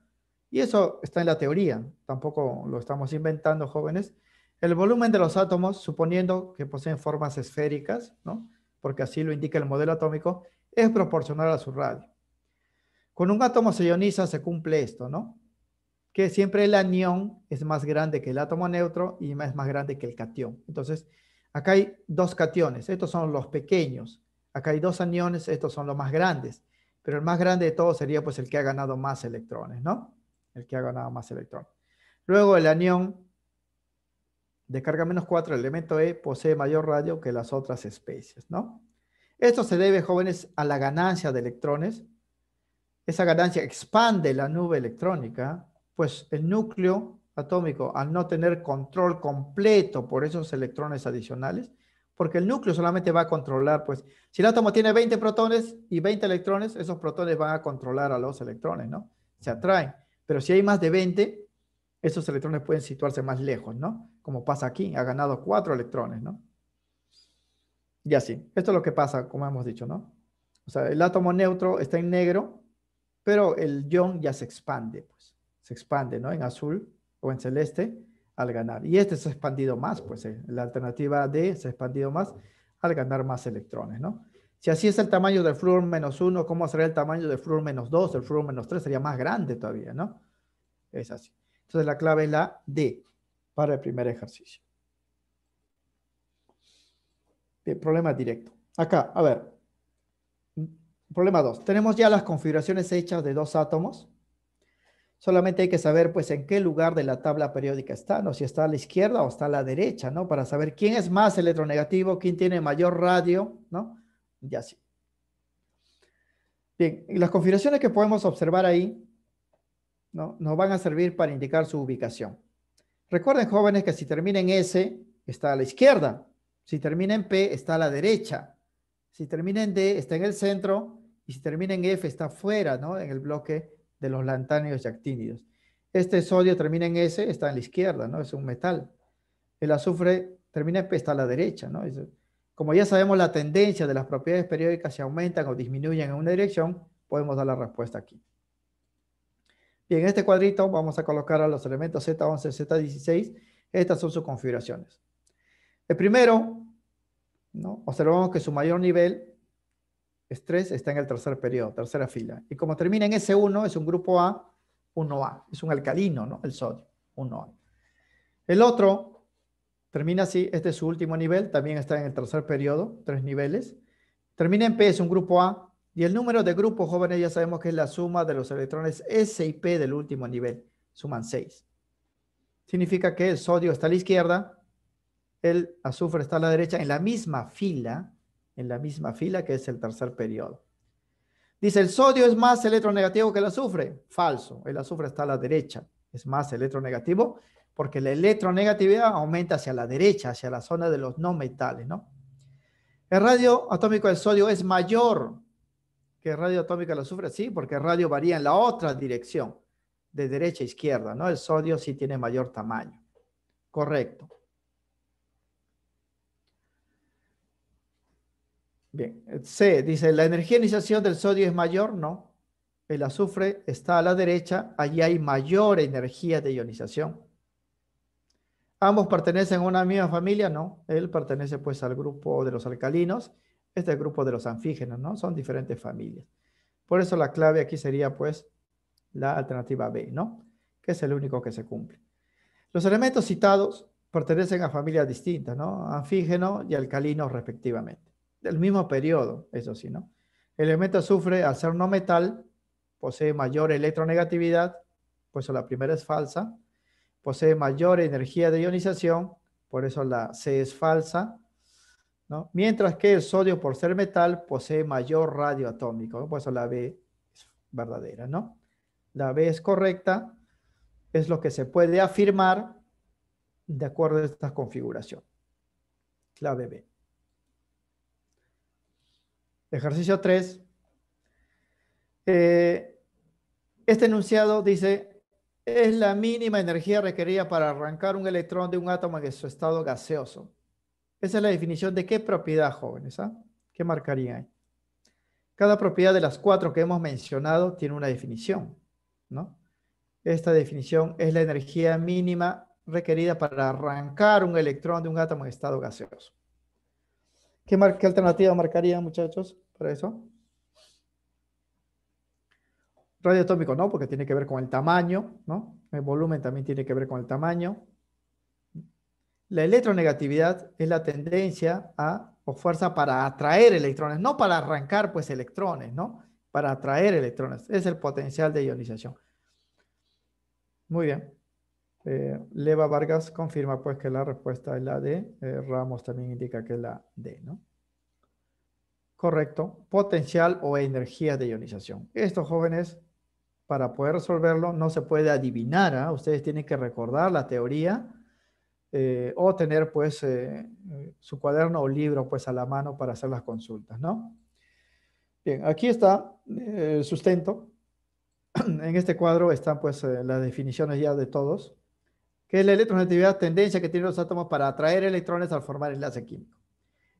Y eso está en la teoría. Tampoco lo estamos inventando, jóvenes. El volumen de los átomos, suponiendo que poseen formas esféricas, ¿no? porque así lo indica el modelo atómico, es proporcional a su radio. Con un átomo se ioniza, se cumple esto, ¿no? Que siempre el anión es más grande que el átomo neutro y es más grande que el catión. Entonces, acá hay dos cationes, estos son los pequeños. Acá hay dos aniones, estos son los más grandes. Pero el más grande de todos sería pues el que ha ganado más electrones, ¿no? El que ha ganado más electrones. Luego el anión de carga menos 4, el elemento E posee mayor radio que las otras especies, ¿no? Esto se debe, jóvenes, a la ganancia de electrones. Esa ganancia expande la nube electrónica, pues el núcleo atómico, al no tener control completo por esos electrones adicionales, porque el núcleo solamente va a controlar, pues, si el átomo tiene 20 protones y 20 electrones, esos protones van a controlar a los electrones, ¿no? Se atraen. Pero si hay más de 20, esos electrones pueden situarse más lejos, ¿no? Como pasa aquí, ha ganado cuatro electrones, ¿no? Y así. Esto es lo que pasa, como hemos dicho, ¿no? O sea, el átomo neutro está en negro, pero el ion ya se expande, pues. Se expande, ¿no? En azul o en celeste al ganar. Y este se ha expandido más, pues. Eh. La alternativa D se ha expandido más al ganar más electrones, ¿no? Si así es el tamaño del flúor menos uno, ¿cómo será el tamaño del flúor menos dos? El flúor menos tres sería más grande todavía, ¿no? Es así. Entonces la clave es la D para el primer ejercicio. problema directo. Acá, a ver. Problema 2. Tenemos ya las configuraciones hechas de dos átomos. Solamente hay que saber pues en qué lugar de la tabla periódica está. no si está a la izquierda o está a la derecha, ¿no? Para saber quién es más electronegativo, quién tiene mayor radio, ¿no? Y así. Bien, las configuraciones que podemos observar ahí ¿no? nos van a servir para indicar su ubicación. Recuerden, jóvenes, que si termina en S, está a la izquierda. Si termina en P, está a la derecha. Si termina en D, está en el centro. Y si termina en F, está fuera, ¿no? En el bloque de los lantáneos y actínidos. Este sodio termina en S, está en la izquierda, ¿no? Es un metal. El azufre termina en P, está a la derecha, ¿no? como ya sabemos la tendencia de las propiedades periódicas, si aumentan o disminuyen en una dirección, podemos dar la respuesta aquí. Y en este cuadrito vamos a colocar a los elementos Z11, Z16. Estas son sus configuraciones. El primero, observamos que su mayor nivel estrés está en el tercer periodo, tercera fila. Y como termina en S1, es un grupo A, 1A. Es un alcalino, ¿no? El sodio, 1A. El otro termina así, este es su último nivel, también está en el tercer periodo, tres niveles. Termina en P, es un grupo A, y el número de grupos jóvenes ya sabemos que es la suma de los electrones S e, y P del último nivel. Suman 6. Significa que el sodio está a la izquierda, el azufre está a la derecha en la misma fila, en la misma fila que es el tercer periodo. Dice, el sodio es más electronegativo que el azufre. Falso, el azufre está a la derecha. Es más electronegativo porque la electronegatividad aumenta hacia la derecha, hacia la zona de los no metales, ¿no? El radio atómico del sodio es mayor que radio atómica lo sufre? Sí, porque radio varía en la otra dirección, de derecha a izquierda, ¿no? El sodio sí tiene mayor tamaño. Correcto. Bien, C dice, ¿la energía de ionización del sodio es mayor? No. El azufre está a la derecha, allí hay mayor energía de ionización. ¿Ambos pertenecen a una misma familia? No, él pertenece pues al grupo de los alcalinos este es el grupo de los anfígenos, ¿no? Son diferentes familias. Por eso la clave aquí sería, pues, la alternativa B, ¿no? Que es el único que se cumple. Los elementos citados pertenecen a familias distintas, ¿no? Anfígeno y alcalino respectivamente. Del mismo periodo, eso sí, ¿no? El elemento sufre al ser no metal, posee mayor electronegatividad, por eso la primera es falsa, posee mayor energía de ionización, por eso la C es falsa, Mientras que el sodio, por ser metal, posee mayor radio atómico. Por eso la B es verdadera, ¿no? La B es correcta, es lo que se puede afirmar de acuerdo a esta configuración. Clave B. Ejercicio 3. Eh, este enunciado dice, es la mínima energía requerida para arrancar un electrón de un átomo en su estado gaseoso. Esa es la definición de qué propiedad, jóvenes. ¿ah? ¿Qué marcarían ahí? Cada propiedad de las cuatro que hemos mencionado tiene una definición, ¿no? Esta definición es la energía mínima requerida para arrancar un electrón de un átomo en estado gaseoso. ¿Qué, qué alternativa marcaría, muchachos, para eso? Radio atómico no, porque tiene que ver con el tamaño, ¿no? El volumen también tiene que ver con el tamaño. La electronegatividad es la tendencia a, o fuerza para atraer electrones, no para arrancar pues electrones, ¿no? Para atraer electrones. Es el potencial de ionización. Muy bien. Eh, Leva Vargas confirma pues que la respuesta es la D. Eh, Ramos también indica que es la D, ¿no? Correcto. Potencial o energía de ionización. Estos jóvenes, para poder resolverlo, no se puede adivinar. a ¿ah? Ustedes tienen que recordar la teoría eh, o tener pues eh, eh, su cuaderno o libro pues a la mano para hacer las consultas, ¿no? Bien, aquí está el sustento. En este cuadro están pues las definiciones ya de todos. ¿Qué es la electronegatividad? Tendencia que tienen los átomos para atraer electrones al formar enlace químico.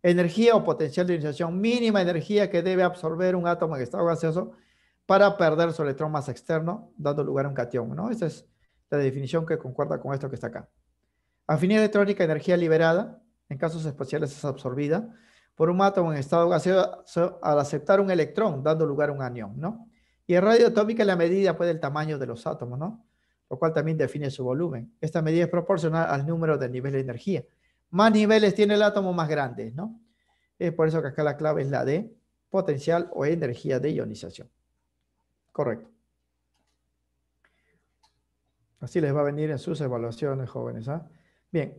Energía o potencial de iniciación, mínima energía que debe absorber un átomo en estado gaseoso para perder su electrón más externo, dando lugar a un cation. ¿no? Esta es la definición que concuerda con esto que está acá. Afinidad electrónica, energía liberada, en casos especiales es absorbida, por un átomo en estado gaseoso al aceptar un electrón, dando lugar a un anión, ¿no? Y el radio atómica es la medida pues, del tamaño de los átomos, ¿no? Lo cual también define su volumen. Esta medida es proporcional al número de niveles de energía. Más niveles tiene el átomo, más grande, ¿no? Es por eso que acá la clave es la de potencial o energía de ionización. Correcto. Así les va a venir en sus evaluaciones, jóvenes. ¿ah? Bien.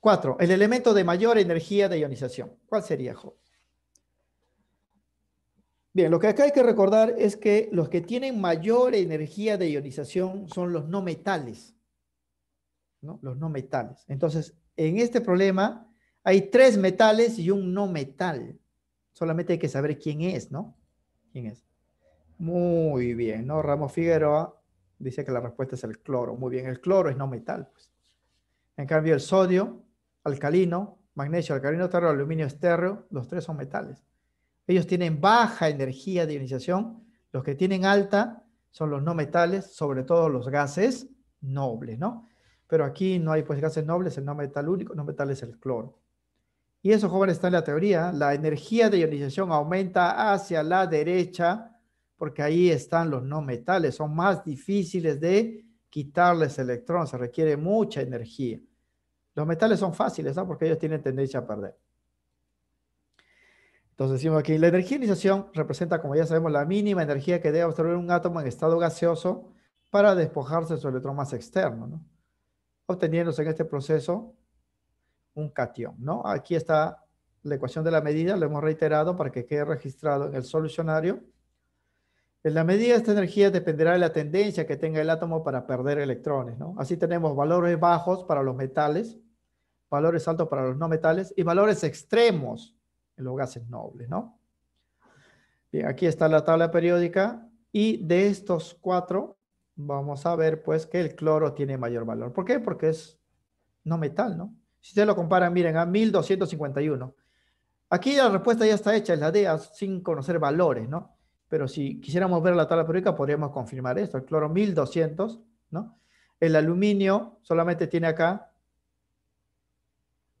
Cuatro, el elemento de mayor energía de ionización. ¿Cuál sería, Job? Bien, lo que acá hay que recordar es que los que tienen mayor energía de ionización son los no metales. ¿no? Los no metales. Entonces, en este problema hay tres metales y un no metal. Solamente hay que saber quién es, ¿no? ¿Quién es? Muy bien, ¿no? Ramos Figueroa dice que la respuesta es el cloro. Muy bien, el cloro es no metal, pues. En cambio, el sodio alcalino, magnesio alcalino terro, aluminio estéreo, los tres son metales. Ellos tienen baja energía de ionización. Los que tienen alta son los no metales, sobre todo los gases nobles, ¿no? Pero aquí no hay pues gases nobles, el no metal único, no metal es el cloro. Y eso, jóvenes, está en la teoría. La energía de ionización aumenta hacia la derecha porque ahí están los no metales, son más difíciles de quitarles electrones, electrón, se requiere mucha energía. Los metales son fáciles, ¿no? Porque ellos tienen tendencia a perder. Entonces decimos aquí, la energía representa, como ya sabemos, la mínima energía que debe absorber un átomo en estado gaseoso para despojarse de su electrón más externo, ¿no? Obteniéndose en este proceso un cation, ¿no? Aquí está la ecuación de la medida, lo hemos reiterado para que quede registrado en el solucionario en la medida de esta energía dependerá de la tendencia que tenga el átomo para perder electrones. ¿no? Así tenemos valores bajos para los metales, valores altos para los no metales y valores extremos en los gases nobles. ¿no? Bien, aquí está la tabla periódica y de estos cuatro vamos a ver pues que el cloro tiene mayor valor. ¿Por qué? Porque es no metal, ¿no? Si ustedes lo comparan, miren, a 1251. Aquí la respuesta ya está hecha, es la D, sin conocer valores, ¿no? pero si quisiéramos ver la tabla periódica podríamos confirmar esto. El cloro 1200, ¿no? El aluminio solamente tiene acá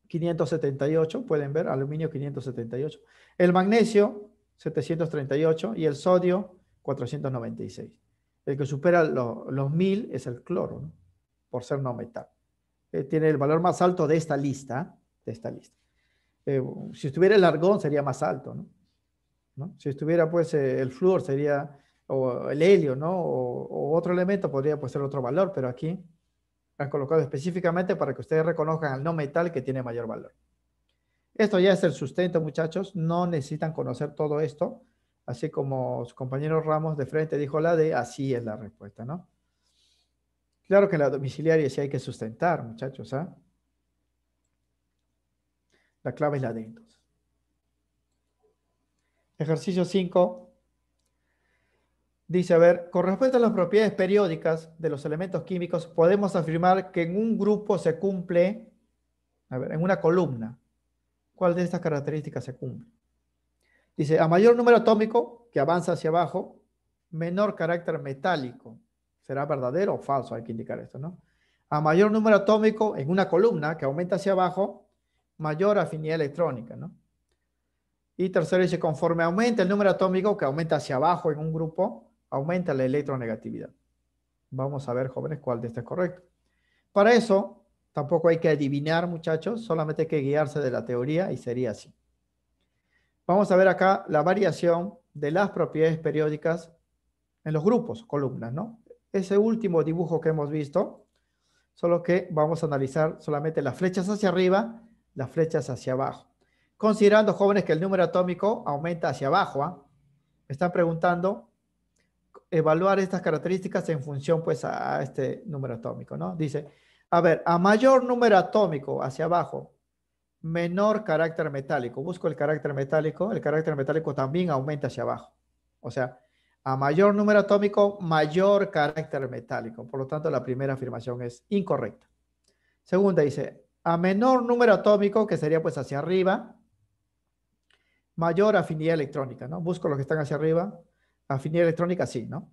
578, pueden ver, aluminio 578. El magnesio 738 y el sodio 496. El que supera los 1000 es el cloro, ¿no? por ser no metal. Eh, tiene el valor más alto de esta lista, ¿eh? de esta lista. Eh, si estuviera el argón sería más alto, ¿no? Si estuviera pues eh, el flúor sería, o el helio, ¿no? O, otro elemento podría pues, ser otro valor, pero aquí han colocado específicamente para que ustedes reconozcan al no metal que tiene mayor valor. Esto ya es el sustento, muchachos. No necesitan conocer todo esto. Así como su compañero Ramos de frente dijo la de así es la respuesta, ¿no? Claro que la domiciliaria sí hay que sustentar, muchachos, ¿ah? La clave es la de entonces. Ejercicio 5. Dice, a ver, con respecto a las propiedades periódicas de los elementos químicos, podemos afirmar que en un grupo se cumple, a ver, en una columna, ¿cuál de estas características se cumple? Dice, a mayor número atómico, que avanza hacia abajo, menor carácter metálico. ¿Será verdadero o falso? Hay que indicar esto, ¿no? A mayor número atómico en una columna que aumenta hacia abajo, mayor afinidad electrónica, ¿no? Y tercero dice, conforme aumenta el número atómico, que aumenta hacia abajo en un grupo, aumenta la electronegatividad. Vamos a ver, jóvenes, cuál de este es correcto. Para eso, tampoco hay que adivinar, muchachos, solamente hay que guiarse de la teoría y sería así. Vamos a ver acá la variación de las propiedades periódicas en los grupos, columnas, ¿no? Ese último dibujo que hemos visto, solo que vamos a analizar solamente las flechas hacia arriba, las flechas hacia abajo. Considerando jóvenes que el número atómico aumenta hacia abajo, ¿ah? me están preguntando evaluar estas características en función pues a, a este número atómico, ¿no? Dice, a ver, a mayor número atómico hacia abajo, menor carácter metálico. Busco el carácter metálico, el carácter metálico también aumenta hacia abajo. O sea, a mayor número atómico, mayor carácter metálico. Por lo tanto, la primera afirmación es incorrecta. Segunda dice, a menor número atómico, que sería pues hacia arriba, mayor afinidad electrónica, ¿no? Busco los que están hacia arriba. Afinidad electrónica, sí, ¿no?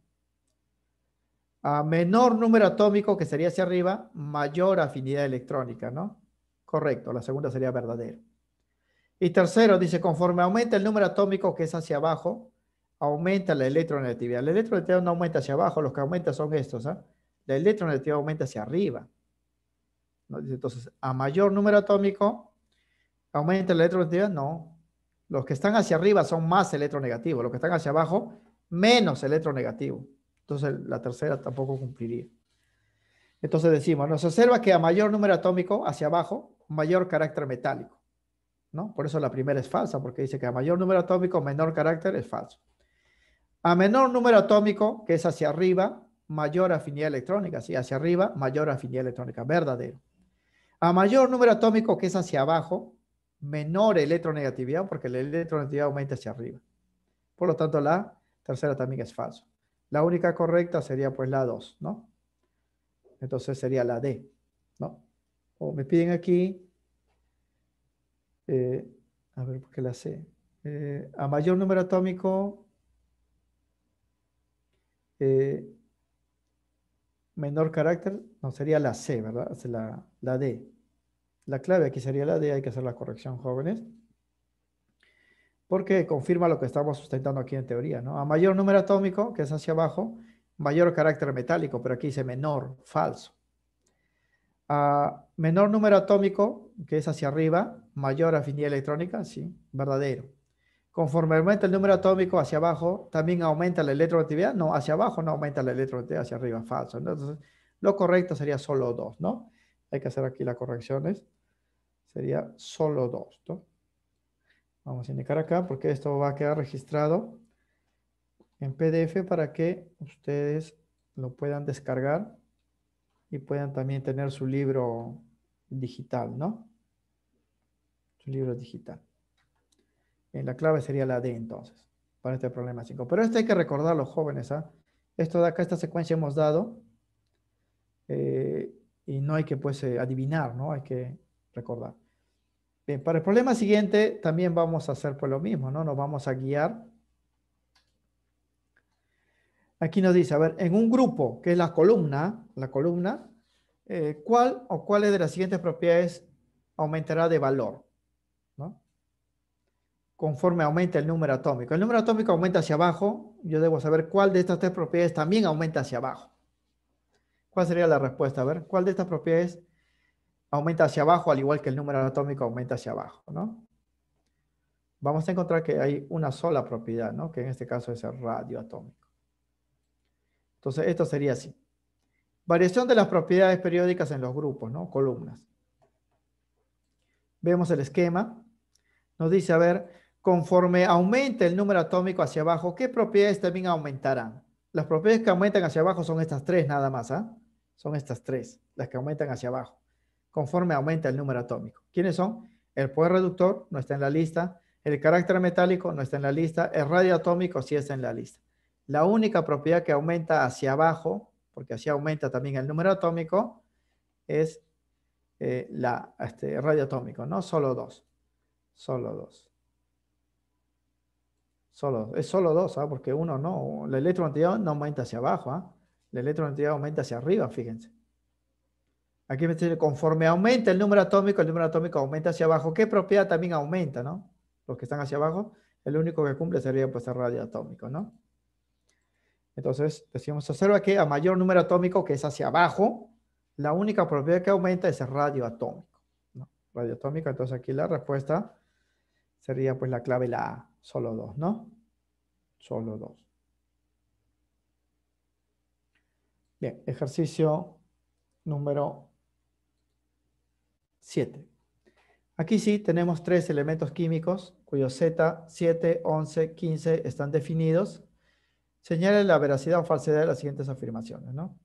A menor número atómico, que sería hacia arriba, mayor afinidad electrónica, ¿no? Correcto, la segunda sería verdadero. Y tercero, dice, conforme aumenta el número atómico, que es hacia abajo, aumenta la electronegatividad. La electronegatividad no aumenta hacia abajo, los que aumentan son estos, ¿ah? La electronegatividad aumenta hacia arriba. Entonces, a mayor número atómico, aumenta la electronegatividad, no, los que están hacia arriba son más electronegativos, los que están hacia abajo, menos electronegativo. Entonces la tercera tampoco cumpliría. Entonces decimos, nos observa que a mayor número atómico hacia abajo, mayor carácter metálico. ¿no? Por eso la primera es falsa, porque dice que a mayor número atómico, menor carácter es falso. A menor número atómico, que es hacia arriba, mayor afinidad electrónica. ¿sí? hacia arriba, mayor afinidad electrónica. Verdadero. A mayor número atómico, que es hacia abajo, menor electronegatividad porque la electronegatividad aumenta hacia arriba. Por lo tanto, la tercera también es falso. La única correcta sería pues la 2, ¿no? Entonces sería la D, ¿no? O me piden aquí, eh, a ver, ¿por qué la C? Eh, a mayor número atómico, eh, menor carácter, no, sería la C, ¿verdad? La, la D. La clave aquí sería la D, hay que hacer la corrección, jóvenes. Porque confirma lo que estamos sustentando aquí en teoría, ¿no? A mayor número atómico, que es hacia abajo, mayor carácter metálico, pero aquí dice menor, falso. A menor número atómico, que es hacia arriba, mayor afinidad electrónica, sí, verdadero. Conforme aumenta el número atómico hacia abajo, también aumenta la electroactividad. No, hacia abajo no aumenta la electronegatividad, hacia arriba, falso. Entonces, lo correcto sería solo dos, ¿no? Hay que hacer aquí las correcciones sería solo dos, ¿no? Vamos a indicar acá porque esto va a quedar registrado en PDF para que ustedes lo puedan descargar y puedan también tener su libro digital, ¿no? Su libro digital. Eh, la clave sería la D entonces, para este problema 5. Pero esto hay que recordar los jóvenes, ¿ah? Esto de acá, esta secuencia hemos dado eh, y no hay que pues eh, adivinar, ¿no? Hay que recordar. Bien, para el problema siguiente también vamos a hacer por pues lo mismo, ¿no? Nos vamos a guiar. Aquí nos dice, a ver, en un grupo, que es la columna, la columna, eh, ¿cuál o cuáles de las siguientes propiedades aumentará de valor? ¿no? Conforme aumenta el número atómico. El número atómico aumenta hacia abajo, yo debo saber cuál de estas tres propiedades también aumenta hacia abajo. ¿Cuál sería la respuesta? A ver, ¿cuál de estas propiedades aumenta hacia abajo, al igual que el número atómico aumenta hacia abajo, ¿no? Vamos a encontrar que hay una sola propiedad, ¿no? Que en este caso es el radio atómico. Entonces, esto sería así. Variación de las propiedades periódicas en los grupos, ¿no? Columnas. Vemos el esquema. Nos dice, a ver, conforme aumente el número atómico hacia abajo, ¿qué propiedades también aumentarán? Las propiedades que aumentan hacia abajo son estas tres nada más, ¿ah? Son estas tres, las que aumentan hacia abajo conforme aumenta el número atómico. ¿Quiénes son? El poder reductor no está en la lista, el carácter metálico no está en la lista, el radio atómico sí está en la lista. La única propiedad que aumenta hacia abajo, porque así aumenta también el número atómico, es eh, la, este, radio atómico, ¿no? Solo dos. Solo dos. Solo, es solo dos, ¿ah? porque uno no. El electronegatividad no aumenta hacia abajo, ¿ah? La electronegatividad aumenta hacia arriba, fíjense. Aquí me dice, conforme aumenta el número atómico, el número atómico aumenta hacia abajo. ¿Qué propiedad también aumenta, no? Los que están hacia abajo, el único que cumple sería pues el radio atómico, ¿no? Entonces, decimos, observa que a mayor número atómico que es hacia abajo, la única propiedad que aumenta es el radio atómico, ¿no? Radio atómico, entonces aquí la respuesta sería pues la clave la A, solo dos, ¿no? Solo dos. Bien, ejercicio número 7. Aquí sí tenemos tres elementos químicos cuyos Z, 7, 11, 15 están definidos. Señale la veracidad o falsedad de las siguientes afirmaciones. ¿no?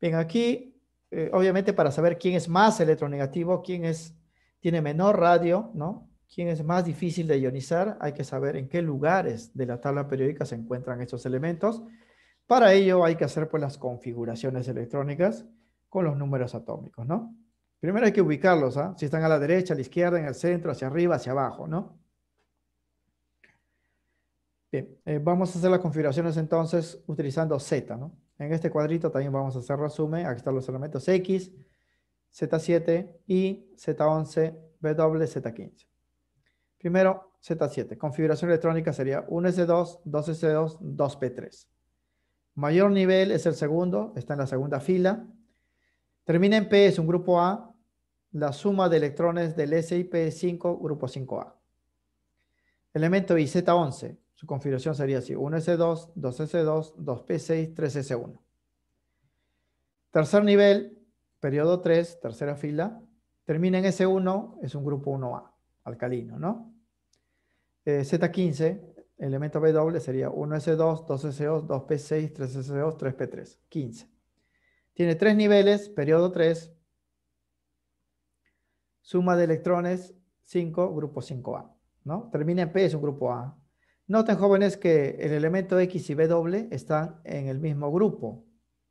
Bien, aquí, eh, obviamente para saber quién es más electronegativo, quién es, tiene menor radio, ¿no? quién es más difícil de ionizar, hay que saber en qué lugares de la tabla periódica se encuentran estos elementos. Para ello hay que hacer pues, las configuraciones electrónicas con los números atómicos, ¿no? Primero hay que ubicarlos, ¿ah? si están a la derecha, a la izquierda, en el centro, hacia arriba, hacia abajo, ¿no? Bien, eh, vamos a hacer las configuraciones entonces utilizando Z, ¿no? En este cuadrito también vamos a hacer resumen, aquí están los elementos X, Z7 y Z11, W, Z15. Primero, Z7, configuración electrónica sería 1S2, 2S2, 2P3. Mayor nivel es el segundo, está en la segunda fila. Termina en P, es un grupo A, la suma de electrones del SIP5 grupo 5A. Elemento IZ11, su configuración sería así, 1S2, 2S2, 2P6, 3S1. Tercer nivel, periodo 3, tercera fila, termina en S1, es un grupo 1A, alcalino, ¿no? Eh, Z15, elemento W sería 1S2, 2 s 2 2 2P6, 3 s 2 3 3P3, 15. Tiene tres niveles, periodo 3, Suma de electrones 5, grupo 5A. ¿no? Termina en P, es un grupo A. Noten, jóvenes, que el elemento X y B están en el mismo grupo,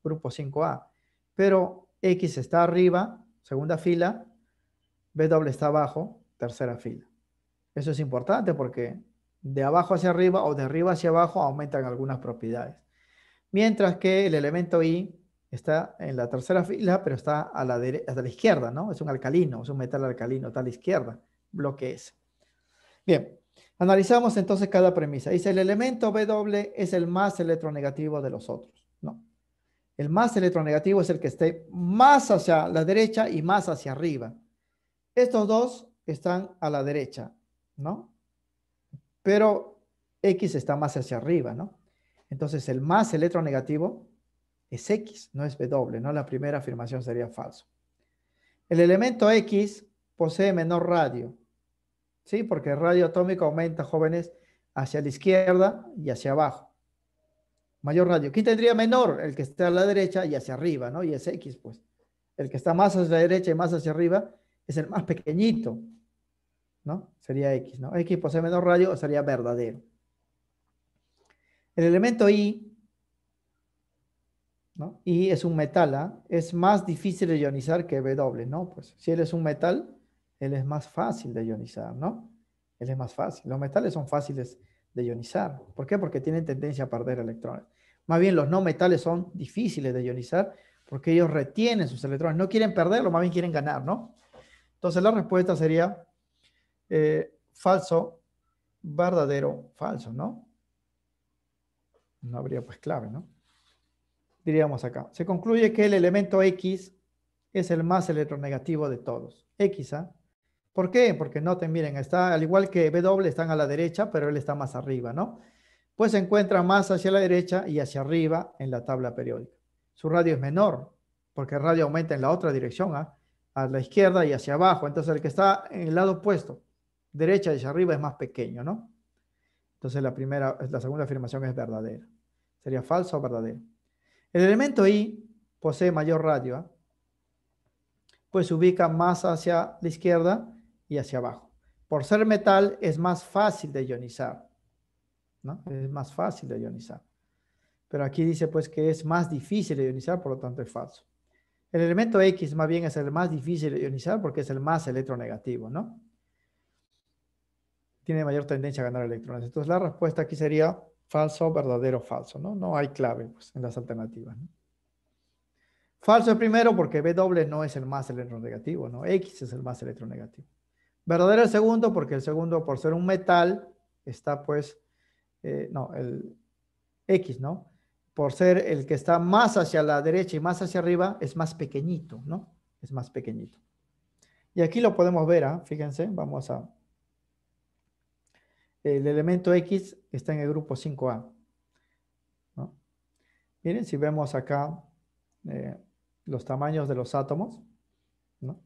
grupo 5A. Pero X está arriba, segunda fila, B está abajo, tercera fila. Eso es importante porque de abajo hacia arriba o de arriba hacia abajo aumentan algunas propiedades. Mientras que el elemento Y está en la tercera fila, pero está a la, la izquierda, ¿no? Es un alcalino, es un metal alcalino, está a la izquierda, bloque ese. Bien, analizamos entonces cada premisa. Dice, el elemento W es el más electronegativo de los otros, ¿no? El más electronegativo es el que esté más hacia la derecha y más hacia arriba. Estos dos están a la derecha, ¿no? Pero X está más hacia arriba, ¿no? Entonces, el más electronegativo es X, no es W, ¿no? La primera afirmación sería falso. El elemento X posee menor radio, ¿sí? Porque el radio atómico aumenta, jóvenes, hacia la izquierda y hacia abajo. Mayor radio. ¿Quién tendría menor? El que está a la derecha y hacia arriba, ¿no? Y es X, pues. El que está más hacia la derecha y más hacia arriba es el más pequeñito, ¿no? Sería X, ¿no? X posee menor radio, sería verdadero. El elemento Y y es un metal, ¿ah? es más difícil de ionizar que W, ¿no? Pues si él es un metal, él es más fácil de ionizar, ¿no? Él es más fácil. Los metales son fáciles de ionizar. ¿Por qué? Porque tienen tendencia a perder electrones. Más bien los no metales son difíciles de ionizar porque ellos retienen sus electrones. No quieren perderlo, más bien quieren ganar, ¿no? Entonces la respuesta sería eh, falso, verdadero, falso, ¿no? No habría pues clave, ¿no? diríamos acá. Se concluye que el elemento X es el más electronegativo de todos. X, ¿ah? ¿Por qué? Porque noten, miren, está al igual que W están a la derecha, pero él está más arriba, ¿no? Pues se encuentra más hacia la derecha y hacia arriba en la tabla periódica. Su radio es menor, porque el radio aumenta en la otra dirección, ¿ah? a la izquierda y hacia abajo. Entonces el que está en el lado opuesto, derecha y hacia arriba, es más pequeño, ¿no? Entonces la primera, la segunda afirmación es verdadera. Sería falso o verdadero? El elemento I posee mayor radio, ¿ah? pues se ubica más hacia la izquierda y hacia abajo. Por ser metal es más fácil de ionizar, ¿no? Es más fácil de ionizar. Pero aquí dice pues que es más difícil de ionizar, por lo tanto es falso. El elemento X más bien es el más difícil de ionizar porque es el más electronegativo, ¿no? Tiene mayor tendencia a ganar electrones. Entonces la respuesta aquí sería falso, verdadero, falso, ¿no? No hay clave pues, en las alternativas. Falso el primero porque W no es el más electronegativo, ¿no? X es el más electronegativo. Verdadero el segundo porque el segundo, por ser un metal, está pues, eh, no, el X, ¿no? Por ser el que está más hacia la derecha y más hacia arriba, es más pequeñito, ¿no? Es más pequeñito. Y aquí lo podemos ver, ¿ah? fíjense, vamos a el elemento X está en el grupo 5A. Miren, si vemos acá eh, los tamaños de los átomos, ¿no?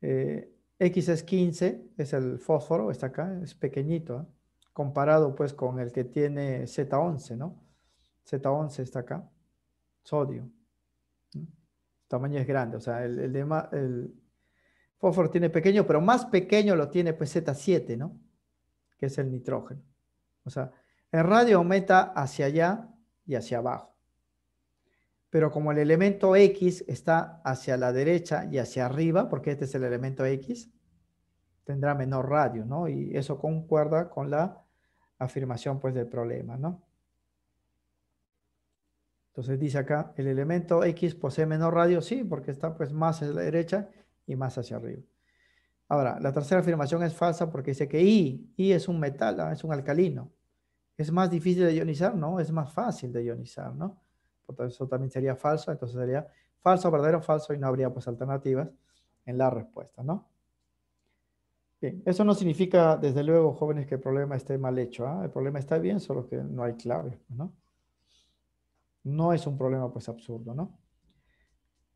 Eh, X es 15, es el fósforo, está acá, es pequeñito, ¿eh? comparado pues con el que tiene Z11, ¿no? Z11 está acá, sodio. El tamaño es grande, o sea, el, el, el fósforo tiene pequeño, pero más pequeño lo tiene pues Z7, ¿no? que es el nitrógeno. O sea, el radio aumenta hacia allá y hacia abajo. Pero como el elemento X está hacia la derecha y hacia arriba, porque este es el elemento X, tendrá menor radio, ¿no? Y eso concuerda con la afirmación, pues, del problema, ¿no? Entonces dice acá, el elemento X posee menor radio, sí, porque está, pues, más hacia la derecha y más hacia arriba. Ahora, la tercera afirmación es falsa porque dice que I, es un metal, ¿ah? es un alcalino. Es más difícil de ionizar, ¿no? Es más fácil de ionizar, ¿no? Por tanto, eso también sería falso, entonces sería falso, verdadero, falso y no habría pues alternativas en la respuesta, ¿no? Bien, eso no significa, desde luego, jóvenes, que el problema esté mal hecho. ¿ah? El problema está bien, solo que no hay clave, ¿no? No es un problema pues absurdo, ¿no?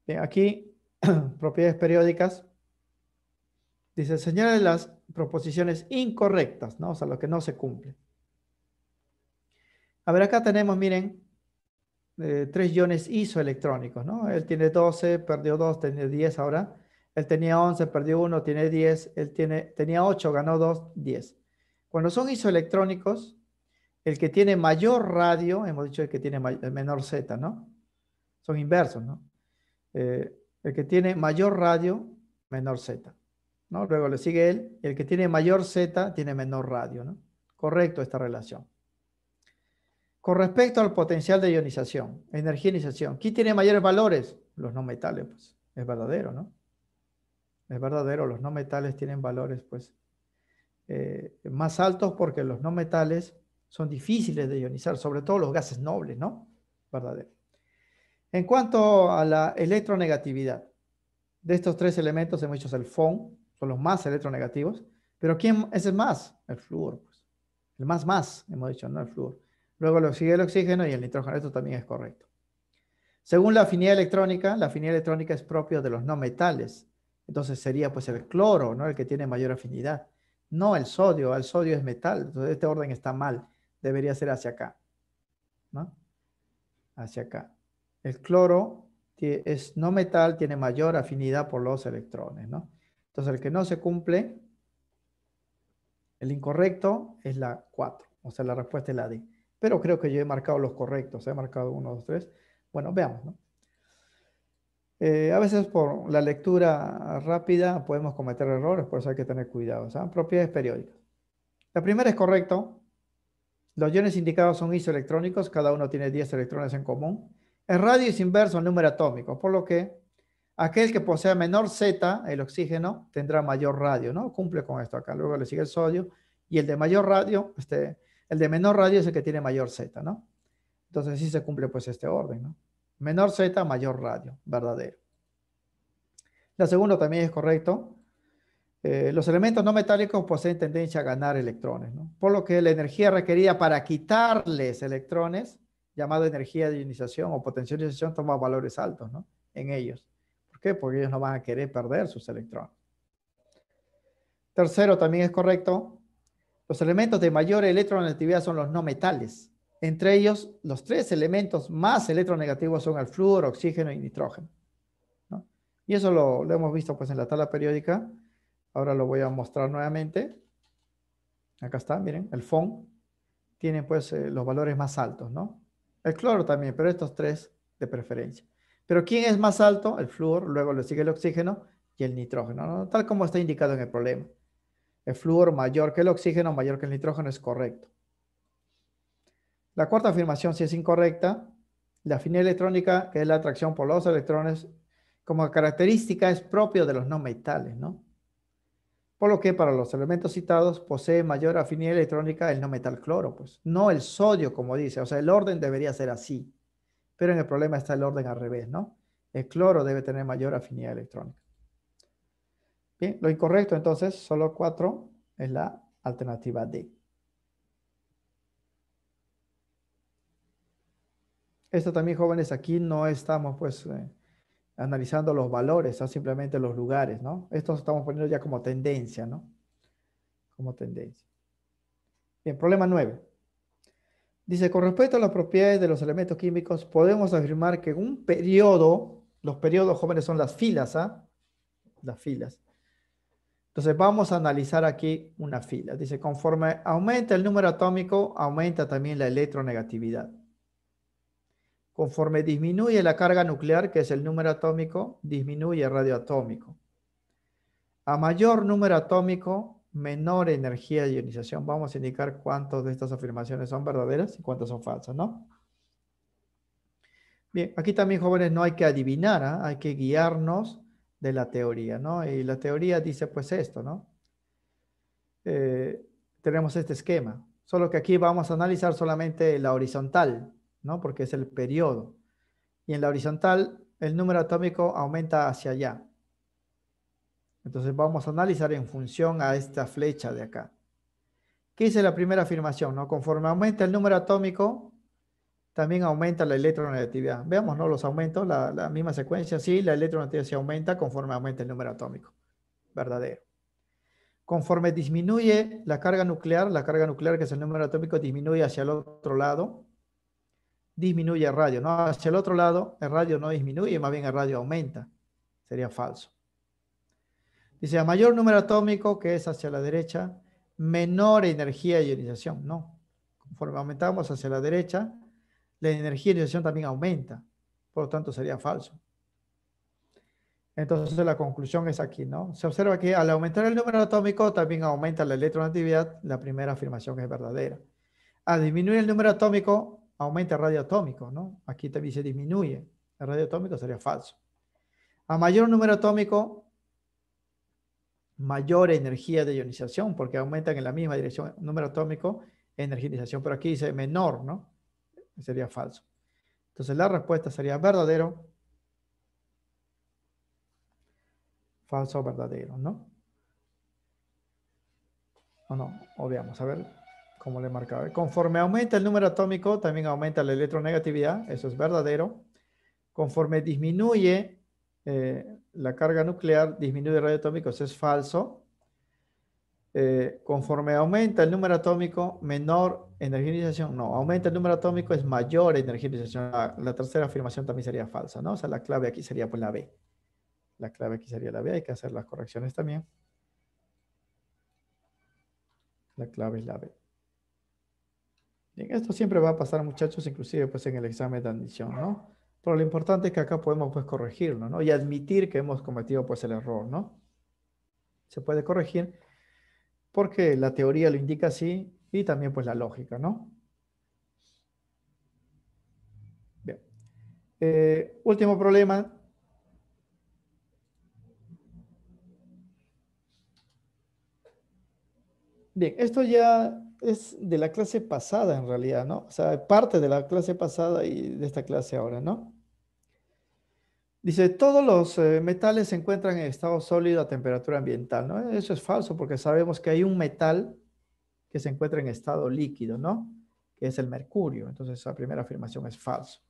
Bien, aquí, propiedades periódicas Dice, señale las proposiciones incorrectas, ¿no? O sea, lo que no se cumple. A ver, acá tenemos, miren, eh, tres iones isoelectrónicos, ¿no? Él tiene 12, perdió 2, tiene 10 ahora. Él tenía 11, perdió 1, tiene 10. Él tiene, tenía 8, ganó 2, 10. Cuando son isoelectrónicos, el que tiene mayor radio, hemos dicho el que tiene menor Z, ¿no? Son inversos, ¿no? Eh, el que tiene mayor radio, menor Z. Luego le sigue él, el que tiene mayor Z tiene menor radio, Correcto esta relación. Con respecto al potencial de ionización, energía ionización, ¿quién tiene mayores valores? Los no metales, pues. Es verdadero, ¿no? Es verdadero, los no metales tienen valores, pues, eh, más altos porque los no metales son difíciles de ionizar, sobre todo los gases nobles, ¿no? Verdadero. En cuanto a la electronegatividad, de estos tres elementos hemos hecho el FON, son los más electronegativos. Pero ¿quién es el más? El flúor. Pues. El más más, hemos dicho, no el flúor. Luego lo sigue el oxígeno y el nitrógeno. Esto también es correcto. Según la afinidad electrónica, la afinidad electrónica es propia de los no metales. Entonces sería pues el cloro, ¿no? El que tiene mayor afinidad. No el sodio, el sodio es metal. Entonces este orden está mal. Debería ser hacia acá. ¿No? Hacia acá. El cloro es no metal, tiene mayor afinidad por los electrones, ¿no? Entonces el que no se cumple, el incorrecto es la 4. O sea, la respuesta es la D. Pero creo que yo he marcado los correctos. He marcado 1, 2, 3. Bueno, veamos. ¿no? Eh, a veces por la lectura rápida podemos cometer errores, por eso hay que tener cuidado. Propiedades periódicas. La primera es correcto. Los iones indicados son isoelectrónicos, cada uno tiene 10 electrones en común. El radio es inverso al número atómico, por lo que Aquel que posea menor Z, el oxígeno, tendrá mayor radio, ¿no? Cumple con esto acá. Luego le sigue el sodio. Y el de mayor radio, este, el de menor radio es el que tiene mayor Z, ¿no? Entonces sí se cumple pues este orden, ¿no? Menor Z, mayor radio, verdadero. La segunda también es correcto. Eh, los elementos no metálicos poseen tendencia a ganar electrones, ¿no? Por lo que la energía requerida para quitarles electrones, llamada energía de ionización o potencialización, toma valores altos, ¿no? En ellos. ¿Por qué? Porque ellos no van a querer perder sus electrones. Tercero, también es correcto, los elementos de mayor electronegatividad son los no metales. Entre ellos, los tres elementos más electronegativos son el flúor, oxígeno y nitrógeno. Y eso lo, hemos visto pues, en la tabla periódica. Ahora lo voy a mostrar nuevamente. Acá está, miren, el FON tiene pues eh, los valores más altos, ¿no? El cloro también, pero estos tres de preferencia. Pero ¿quién es más alto? El flúor, luego le sigue el oxígeno y el nitrógeno, tal como está indicado en el problema. El flúor mayor que el oxígeno, mayor que el nitrógeno es correcto. La cuarta afirmación, si es incorrecta, la afinidad electrónica, que es la atracción por los electrones, como característica es propio de los no metales, ¿no? Por lo que para los elementos citados posee mayor afinidad electrónica el no metal cloro, pues, no el sodio, como dice. O sea, el orden debería ser así pero en el problema está el orden al revés, ¿no? El cloro debe tener mayor afinidad electrónica. Bien, lo incorrecto entonces, solo 4 es la alternativa D. Esto también, jóvenes, aquí no estamos pues eh, analizando los valores, son simplemente los lugares, ¿no? Esto estamos poniendo ya como tendencia, ¿no? Como tendencia. Bien, problema 9. Dice, con respecto a las propiedades de los elementos químicos, podemos afirmar que un periodo, los periodos jóvenes son las filas, ¿ah? Las filas. Entonces vamos a analizar aquí una fila. Dice, conforme aumenta el número atómico, aumenta también la electronegatividad. Conforme disminuye la carga nuclear, que es el número atómico, disminuye el radioatómico. A mayor número atómico, menor energía de ionización. Vamos a indicar cuántas de estas afirmaciones son verdaderas y cuántas son falsas, ¿no? Bien, aquí también, jóvenes, no hay que adivinar, ¿ah? hay que guiarnos de la teoría, ¿no? Y la teoría dice pues esto, ¿no? Eh, tenemos este esquema, solo que aquí vamos a analizar solamente la horizontal, ¿no? Porque es el periodo. Y en la horizontal, el número atómico aumenta hacia allá, entonces vamos a analizar en función a esta flecha de acá. ¿Qué dice la primera afirmación? No? Conforme aumenta el número atómico, también aumenta la electronegatividad. Veamos ¿no? los aumentos, la, la misma secuencia. Sí, la electronegatividad se aumenta conforme aumenta el número atómico. Verdadero. Conforme disminuye la carga nuclear, la carga nuclear que es el número atómico disminuye hacia el otro lado, disminuye el radio. No, hacia el otro lado el radio no disminuye, más bien el radio aumenta. Sería falso. Dice, a mayor número atómico, que es hacia la derecha, menor energía de ionización. No, conforme aumentamos hacia la derecha, la energía de ionización también aumenta. Por lo tanto, sería falso. Entonces, la conclusión es aquí, ¿no? Se observa que al aumentar el número atómico, también aumenta la electronegatividad. La primera afirmación es verdadera. Al disminuir el número atómico, aumenta el radio atómico, ¿no? Aquí también se disminuye. El radio atómico sería falso. A mayor número atómico, mayor energía de ionización, porque aumentan en la misma dirección, número atómico, energización, pero aquí dice menor, ¿no? Sería falso. Entonces la respuesta sería verdadero, falso o verdadero, ¿no? O no, obviamos, a ver cómo le marcaba Conforme aumenta el número atómico, también aumenta la electronegatividad, eso es verdadero. Conforme disminuye eh, la carga nuclear disminuye radioatómicos, eso es falso. Eh, conforme aumenta el número atómico, menor energía No, aumenta el número atómico, es mayor energía ah, La, tercera afirmación también sería falsa, ¿no? O sea, la clave aquí sería pues la B. La clave aquí sería la B, hay que hacer las correcciones también. La clave es la B. Bien, esto siempre va a pasar, muchachos, inclusive pues en el examen de admisión, ¿no? Pero lo importante es que acá podemos pues corregirlo, ¿no? Y admitir que hemos cometido pues el error, ¿no? Se puede corregir porque la teoría lo indica así y también pues la lógica, ¿no? Bien. Eh, último problema. Bien, esto ya es de la clase pasada en realidad, ¿no? O sea, parte de la clase pasada y de esta clase ahora, ¿no? Dice, todos los eh, metales se encuentran en estado sólido a temperatura ambiental, ¿no? Eso es falso porque sabemos que hay un metal que se encuentra en estado líquido, ¿no? Que es el mercurio. Entonces, esa primera afirmación es falso.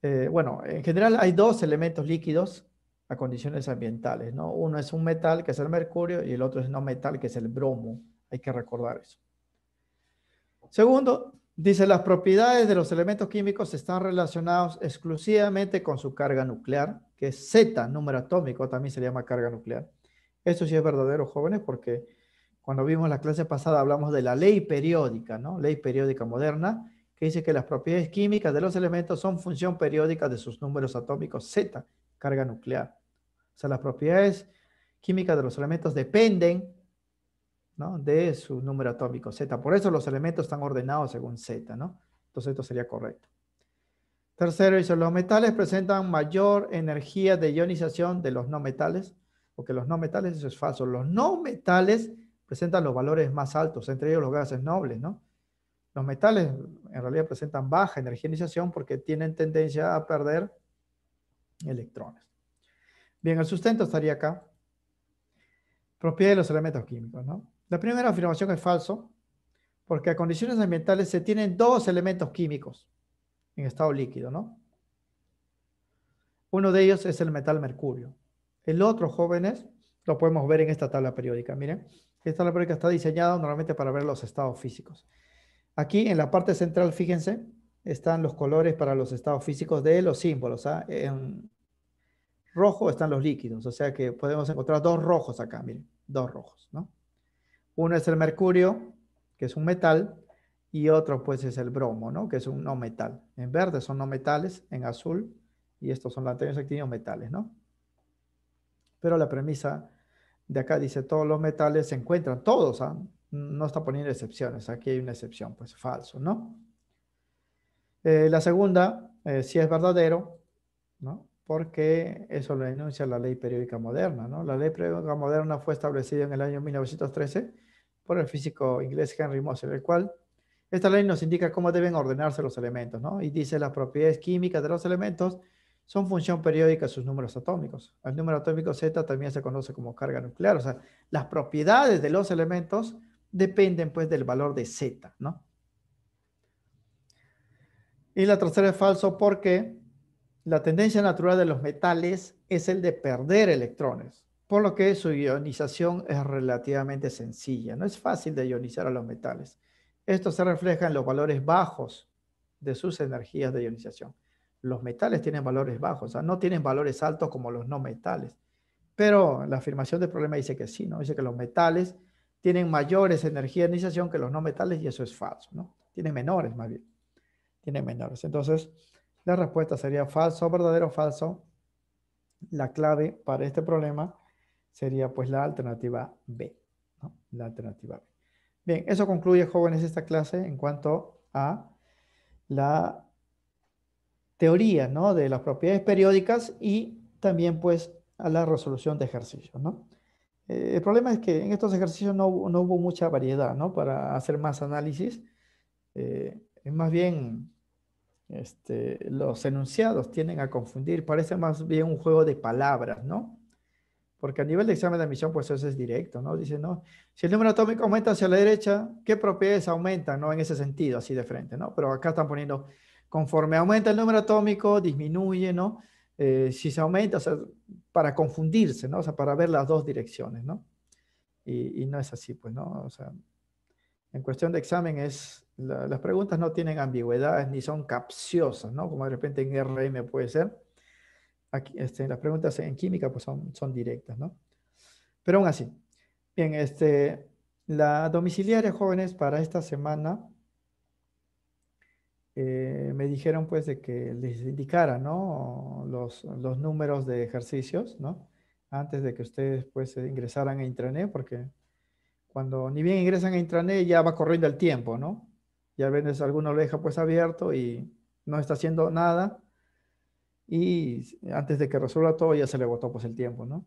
Eh, bueno, en general hay dos elementos líquidos a condiciones ambientales, ¿no? Uno es un metal, que es el mercurio, y el otro es no metal, que es el bromo. Hay que recordar eso. Segundo, dice las propiedades de los elementos químicos están relacionadas exclusivamente con su carga nuclear, que es Z, número atómico, también se llama carga nuclear. Esto sí es verdadero, jóvenes, porque cuando vimos la clase pasada hablamos de la ley periódica, ¿no? Ley periódica moderna, que dice que las propiedades químicas de los elementos son función periódica de sus números atómicos Z, carga nuclear. O sea, las propiedades químicas de los elementos dependen ¿no? de su número atómico Z. Por eso los elementos están ordenados según Z, ¿no? Entonces esto sería correcto. Tercero, dice, los metales presentan mayor energía de ionización de los no metales, porque los no metales, eso es falso, los no metales presentan los valores más altos, entre ellos los gases nobles, ¿no? Los metales en realidad presentan baja energía de ionización porque tienen tendencia a perder electrones. Bien, el sustento estaría acá. Propiedad de los elementos químicos, ¿no? La primera afirmación es falso, porque a condiciones ambientales se tienen dos elementos químicos en estado líquido, ¿no? Uno de ellos es el metal mercurio. El otro, jóvenes, lo podemos ver en esta tabla periódica. Miren, esta tabla periódica está diseñada normalmente para ver los estados físicos. Aquí en la parte central, fíjense, están los colores para los estados físicos de los símbolos. ¿ah? En rojo están los líquidos, o sea que podemos encontrar dos rojos acá, miren, dos rojos, ¿no? Uno es el mercurio, que es un metal, y otro pues es el bromo, ¿no? Que es un no metal. En verde son no metales, en azul, y estos son que activos metales, ¿no? Pero la premisa de acá dice todos los metales se encuentran, todos, ¿ah? no está poniendo excepciones, aquí hay una excepción, pues falso, ¿no? Eh, la segunda, eh, si es verdadero, ¿no? Porque eso lo denuncia la ley periódica moderna, ¿no? La ley periódica moderna fue establecida en el año 1913 por el físico inglés Henry Moser, el cual esta ley nos indica cómo deben ordenarse los elementos, ¿no? Y dice las propiedades químicas de los elementos son función periódica de sus números atómicos. El número atómico Z también se conoce como carga nuclear, o sea, las propiedades de los elementos dependen pues del valor de Z, ¿no? Y la tercera es falso porque la tendencia natural de los metales es el de perder electrones por lo que su ionización es relativamente sencilla. No es fácil de ionizar a los metales. Esto se refleja en los valores bajos de sus energías de ionización. Los metales tienen valores bajos, o sea, no tienen valores altos como los no metales. Pero la afirmación del problema dice que sí, ¿no? Dice que los metales tienen mayores energías de ionización que los no metales y eso es falso, ¿no? Tienen menores más bien. Tienen menores. Entonces, la respuesta sería falso, verdadero, falso. La clave para este problema sería pues la alternativa B, ¿no? La alternativa B. Bien, eso concluye, jóvenes, esta clase en cuanto a la teoría, ¿no? De las propiedades periódicas y también, pues, a la resolución de ejercicios, ¿no? Eh, el problema es que en estos ejercicios no, hubo mucha variedad, ¿no? Para hacer más análisis. Eh, más bien, este, los enunciados tienden a confundir. Parece más bien un juego de palabras, ¿no? porque a nivel de examen de admisión, pues eso es directo, ¿no? Dice, no, si el número atómico aumenta hacia la derecha, ¿qué propiedades aumentan? No en ese sentido, así de frente, ¿no? Pero acá están poniendo, conforme aumenta el número atómico, disminuye, ¿no? Eh, si se aumenta, o sea, para confundirse, ¿no? O sea, para ver las dos direcciones, ¿no? Y, no es así, pues, ¿no? O sea, en cuestión de examen es, las preguntas no tienen ambigüedades ni son capciosas, ¿no? Como de repente en RM puede ser este, las preguntas en química pues son, son directas, ¿no? Pero aún así. Bien, este, la domiciliaria jóvenes para esta semana eh, me dijeron pues de que les indicara, ¿no? Los, los números de ejercicios, ¿no? Antes de que ustedes pues ingresaran a intranet porque cuando ni bien ingresan a intranet ya va corriendo el tiempo, ¿no? Ya venes alguno lo deja pues abierto y no está haciendo nada y antes de que resuelva todo ya se le agotó pues el tiempo, ¿no?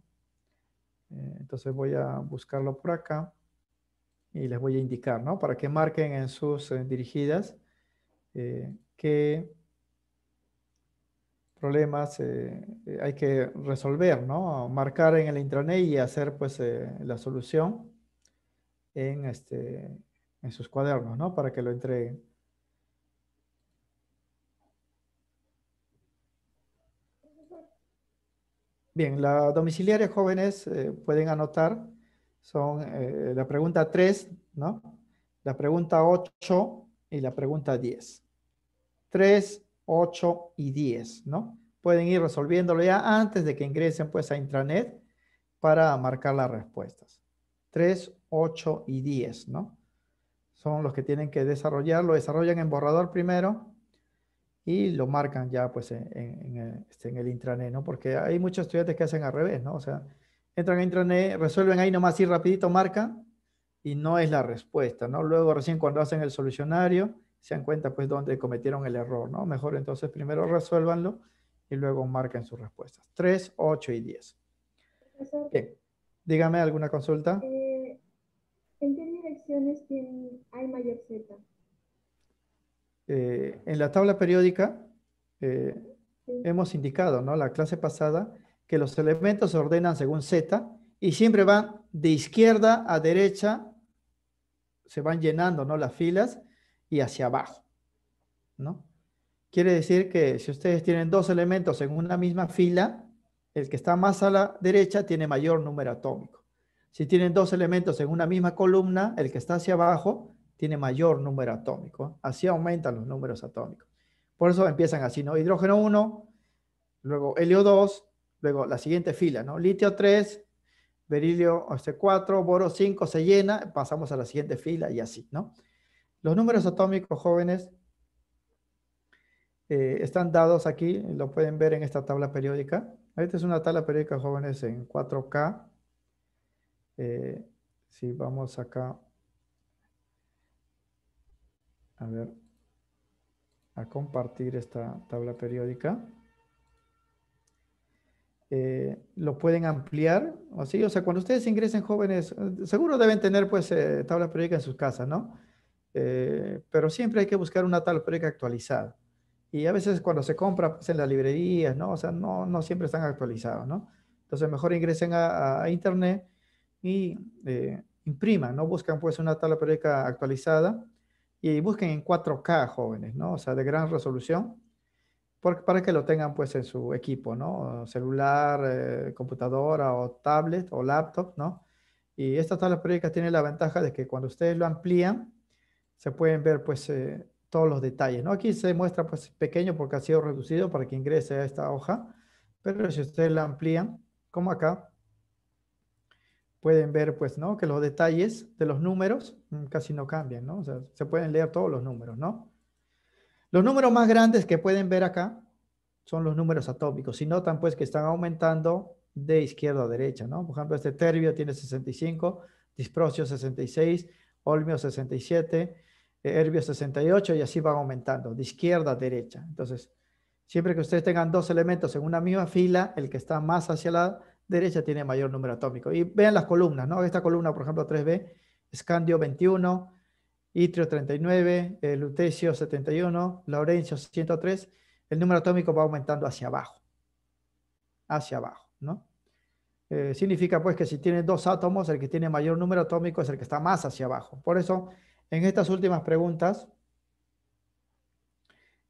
Eh, entonces voy a buscarlo por acá y les voy a indicar, ¿no? Para que marquen en sus eh, dirigidas eh, qué problemas hay que resolver, ¿no? Marcar en el intranet y hacer pues la solución en, este, en sus cuadernos, ¿no? Para que lo entreguen. Bien, las domiciliarias jóvenes eh, pueden anotar, son eh, la pregunta 3, ¿no? La pregunta 8 y la pregunta 10. 3, 8 y 10, ¿no? Pueden ir resolviéndolo ya antes de que ingresen pues a intranet para marcar las respuestas. 3, 8 y 10, ¿no? Son los que tienen que desarrollar, lo desarrollan en borrador primero, y lo marcan ya pues en, este, el, en, intranet, ¿no? Porque hay muchos estudiantes que hacen al revés, ¿no? O sea, entran a intranet, resuelven ahí nomás y rapidito marcan y no es la respuesta, ¿no? Luego recién cuando hacen el solucionario se dan cuenta pues dónde cometieron el error, ¿no? Mejor entonces primero resuélvanlo y luego marcan sus respuestas. 3, 8 y 10. Dígame alguna consulta. Eh, ¿En qué direcciones hay mayor Z? Eh, en la tabla periódica eh, hemos indicado, ¿no? La clase pasada, que los elementos se ordenan según Z y siempre van de izquierda a derecha, se van llenando, ¿no? Las filas y hacia abajo, ¿no? Quiere decir que si ustedes tienen dos elementos en una misma fila, el que está más a la derecha tiene mayor número atómico. Si tienen dos elementos en una misma columna, el que está hacia abajo tiene mayor número atómico. ¿eh? Así aumentan los números atómicos. Por eso empiezan así, ¿no? Hidrógeno 1, luego helio 2, luego la siguiente fila, ¿no? Litio 3, berilio 4, este, boro 5 se llena, pasamos a la siguiente fila y así, ¿no? Los números atómicos jóvenes eh, están dados aquí, lo pueden ver en esta tabla periódica. Esta es una tabla periódica jóvenes en 4K. Eh, si vamos acá a ver, a compartir esta tabla periódica. Eh, lo pueden ampliar, o o sea, cuando ustedes ingresen jóvenes, seguro deben tener pues eh, tabla periódica en sus casas, ¿no? Eh, pero siempre hay que buscar una tabla periódica actualizada. Y a veces cuando se compra pues, en las librerías, ¿no? O sea, no, siempre están actualizados, ¿no? Entonces mejor ingresen a, internet y impriman, ¿no? Buscan pues una tabla periódica actualizada y busquen en 4K, jóvenes, ¿no? O sea, de gran resolución, para que lo tengan pues en su equipo, ¿no? Celular, eh, computadora o tablet o laptop, ¿no? Y esta tablas periódica tiene la ventaja de que cuando ustedes lo amplían, se pueden ver pues eh, todos los detalles, ¿no? Aquí se muestra pues pequeño porque ha sido reducido para que ingrese a esta hoja, pero si ustedes la amplían, como acá, pueden ver, pues, ¿no? Que los detalles de los números mm, casi no cambian, ¿no? se pueden leer todos los números, ¿no? Los números más grandes que pueden ver acá son los números atómicos. Si notan, pues, que están aumentando de izquierda a derecha, ¿no? Por ejemplo, este terbio tiene 65, disprosio 66, olmio 67, eh, herbio 68 y así van aumentando, de izquierda a derecha. Entonces, siempre que ustedes tengan dos elementos en una misma fila, el que está más hacia la derecha tiene mayor número atómico. Y vean las columnas, ¿no? Esta columna, por ejemplo, 3B, escandio 21, itrio 39, eh, lutecio 71, laurencio 103, el número atómico va aumentando hacia abajo. Hacia abajo, ¿no? Eh, significa pues que si tiene dos átomos, el que tiene mayor número atómico es el que está más hacia abajo. Por eso, en estas últimas preguntas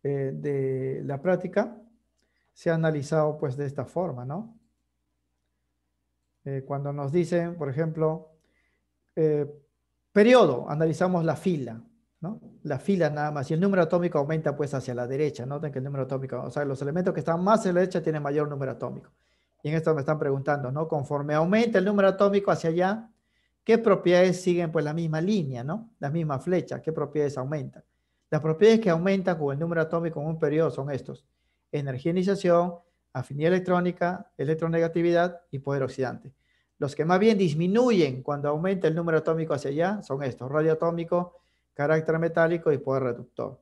eh, de la práctica, se ha analizado pues de esta forma, ¿no? Eh, cuando nos dicen, por ejemplo, eh, periodo, analizamos la fila, ¿no? La fila nada más, y el número atómico aumenta pues hacia la derecha, noten que el número atómico, o sea, los elementos que están más a la derecha tienen mayor número atómico. Y en esto me están preguntando, ¿no? Conforme aumenta el número atómico hacia allá, ¿qué propiedades siguen pues la misma línea, ¿no? La misma flecha, ¿qué propiedades aumentan? Las propiedades que aumentan con el número atómico en un periodo son estos. Energía e afinidad electrónica, electronegatividad y poder oxidante. Los que más bien disminuyen cuando aumenta el número atómico hacia allá son estos, radioatómico, carácter metálico y poder reductor.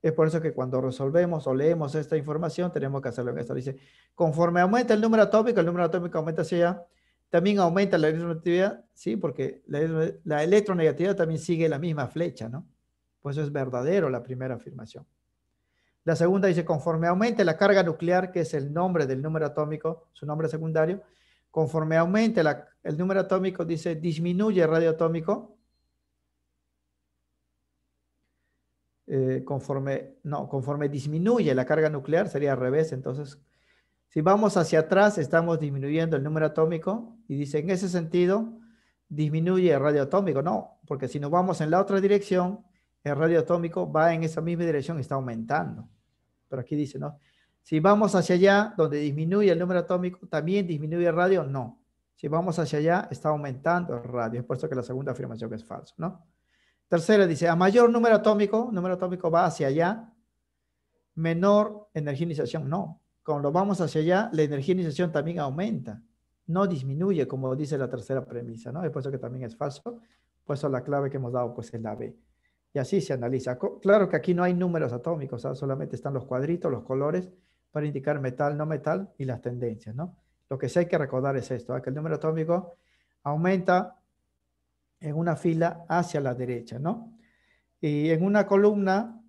Es por eso que cuando resolvemos o leemos esta información tenemos que hacerlo en esto. Dice, conforme aumenta el número atómico, el número atómico aumenta hacia allá, también aumenta la electronegatividad, sí, porque la, electronegatividad también sigue la misma flecha, ¿no? Pues eso es verdadero la primera afirmación. La segunda dice, conforme aumente la carga nuclear, que es el nombre del número atómico, su nombre secundario, conforme aumente el número atómico, dice, disminuye el radio atómico. Eh, conforme, no, conforme disminuye la carga nuclear, sería al revés. Entonces, si vamos hacia atrás, estamos disminuyendo el número atómico. Y dice, en ese sentido, disminuye el radio atómico. No, porque si nos vamos en la otra dirección, el radio atómico va en esa misma dirección, está aumentando. Pero aquí dice, ¿no? Si vamos hacia allá, donde disminuye el número atómico, ¿también disminuye el radio? No. Si vamos hacia allá, está aumentando el radio. Es por eso que la segunda afirmación es falsa, ¿no? Tercera dice, a mayor número atómico, número atómico va hacia allá, menor energización. E no. Cuando vamos hacia allá, la energización e también aumenta. No disminuye, como dice la tercera premisa, ¿no? Es por eso que también es falso. Por eso la clave que hemos dado, pues, es la B y así se analiza. Claro que aquí no hay números atómicos, solamente están los cuadritos, los colores, para indicar metal, no metal y las tendencias, Lo que sí hay que recordar es esto, ¿ah? que el número atómico aumenta en una fila hacia la derecha, ¿no? Y en una columna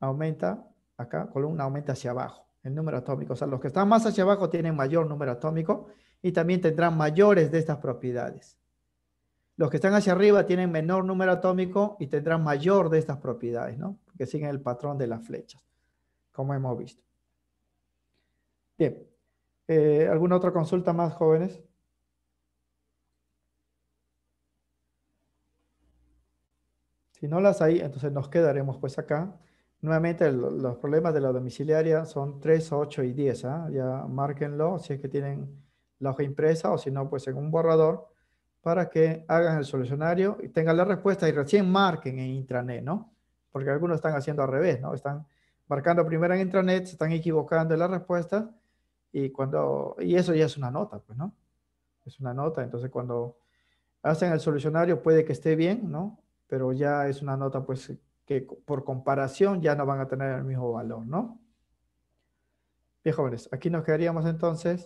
aumenta, acá, columna aumenta hacia abajo, el número atómico. O sea, los que están más hacia abajo tienen mayor número atómico y también tendrán mayores de estas propiedades. Los que están hacia arriba tienen menor número atómico y tendrán mayor de estas propiedades, ¿no? Porque siguen el patrón de las flechas, como hemos visto. Bien. Eh, ¿Alguna otra consulta más, jóvenes? Si no las hay, entonces nos quedaremos pues acá. Nuevamente, los problemas de la domiciliaria son 3, 8 y 10. ¿ah? Ya márquenlo si es que tienen la hoja impresa o si no, pues en un borrador para que hagan el solucionario y tengan la respuesta y recién marquen en intranet, ¿no? Porque algunos están haciendo al revés, ¿no? Están marcando primero en intranet, se están equivocando en la respuesta y cuando y eso ya es una nota, pues, ¿no? Es una nota, entonces cuando hacen el solucionario puede que esté bien, ¿no? Pero ya es una nota pues que por comparación ya no van a tener el mismo valor, ¿no? Bien, jóvenes, aquí nos quedaríamos entonces.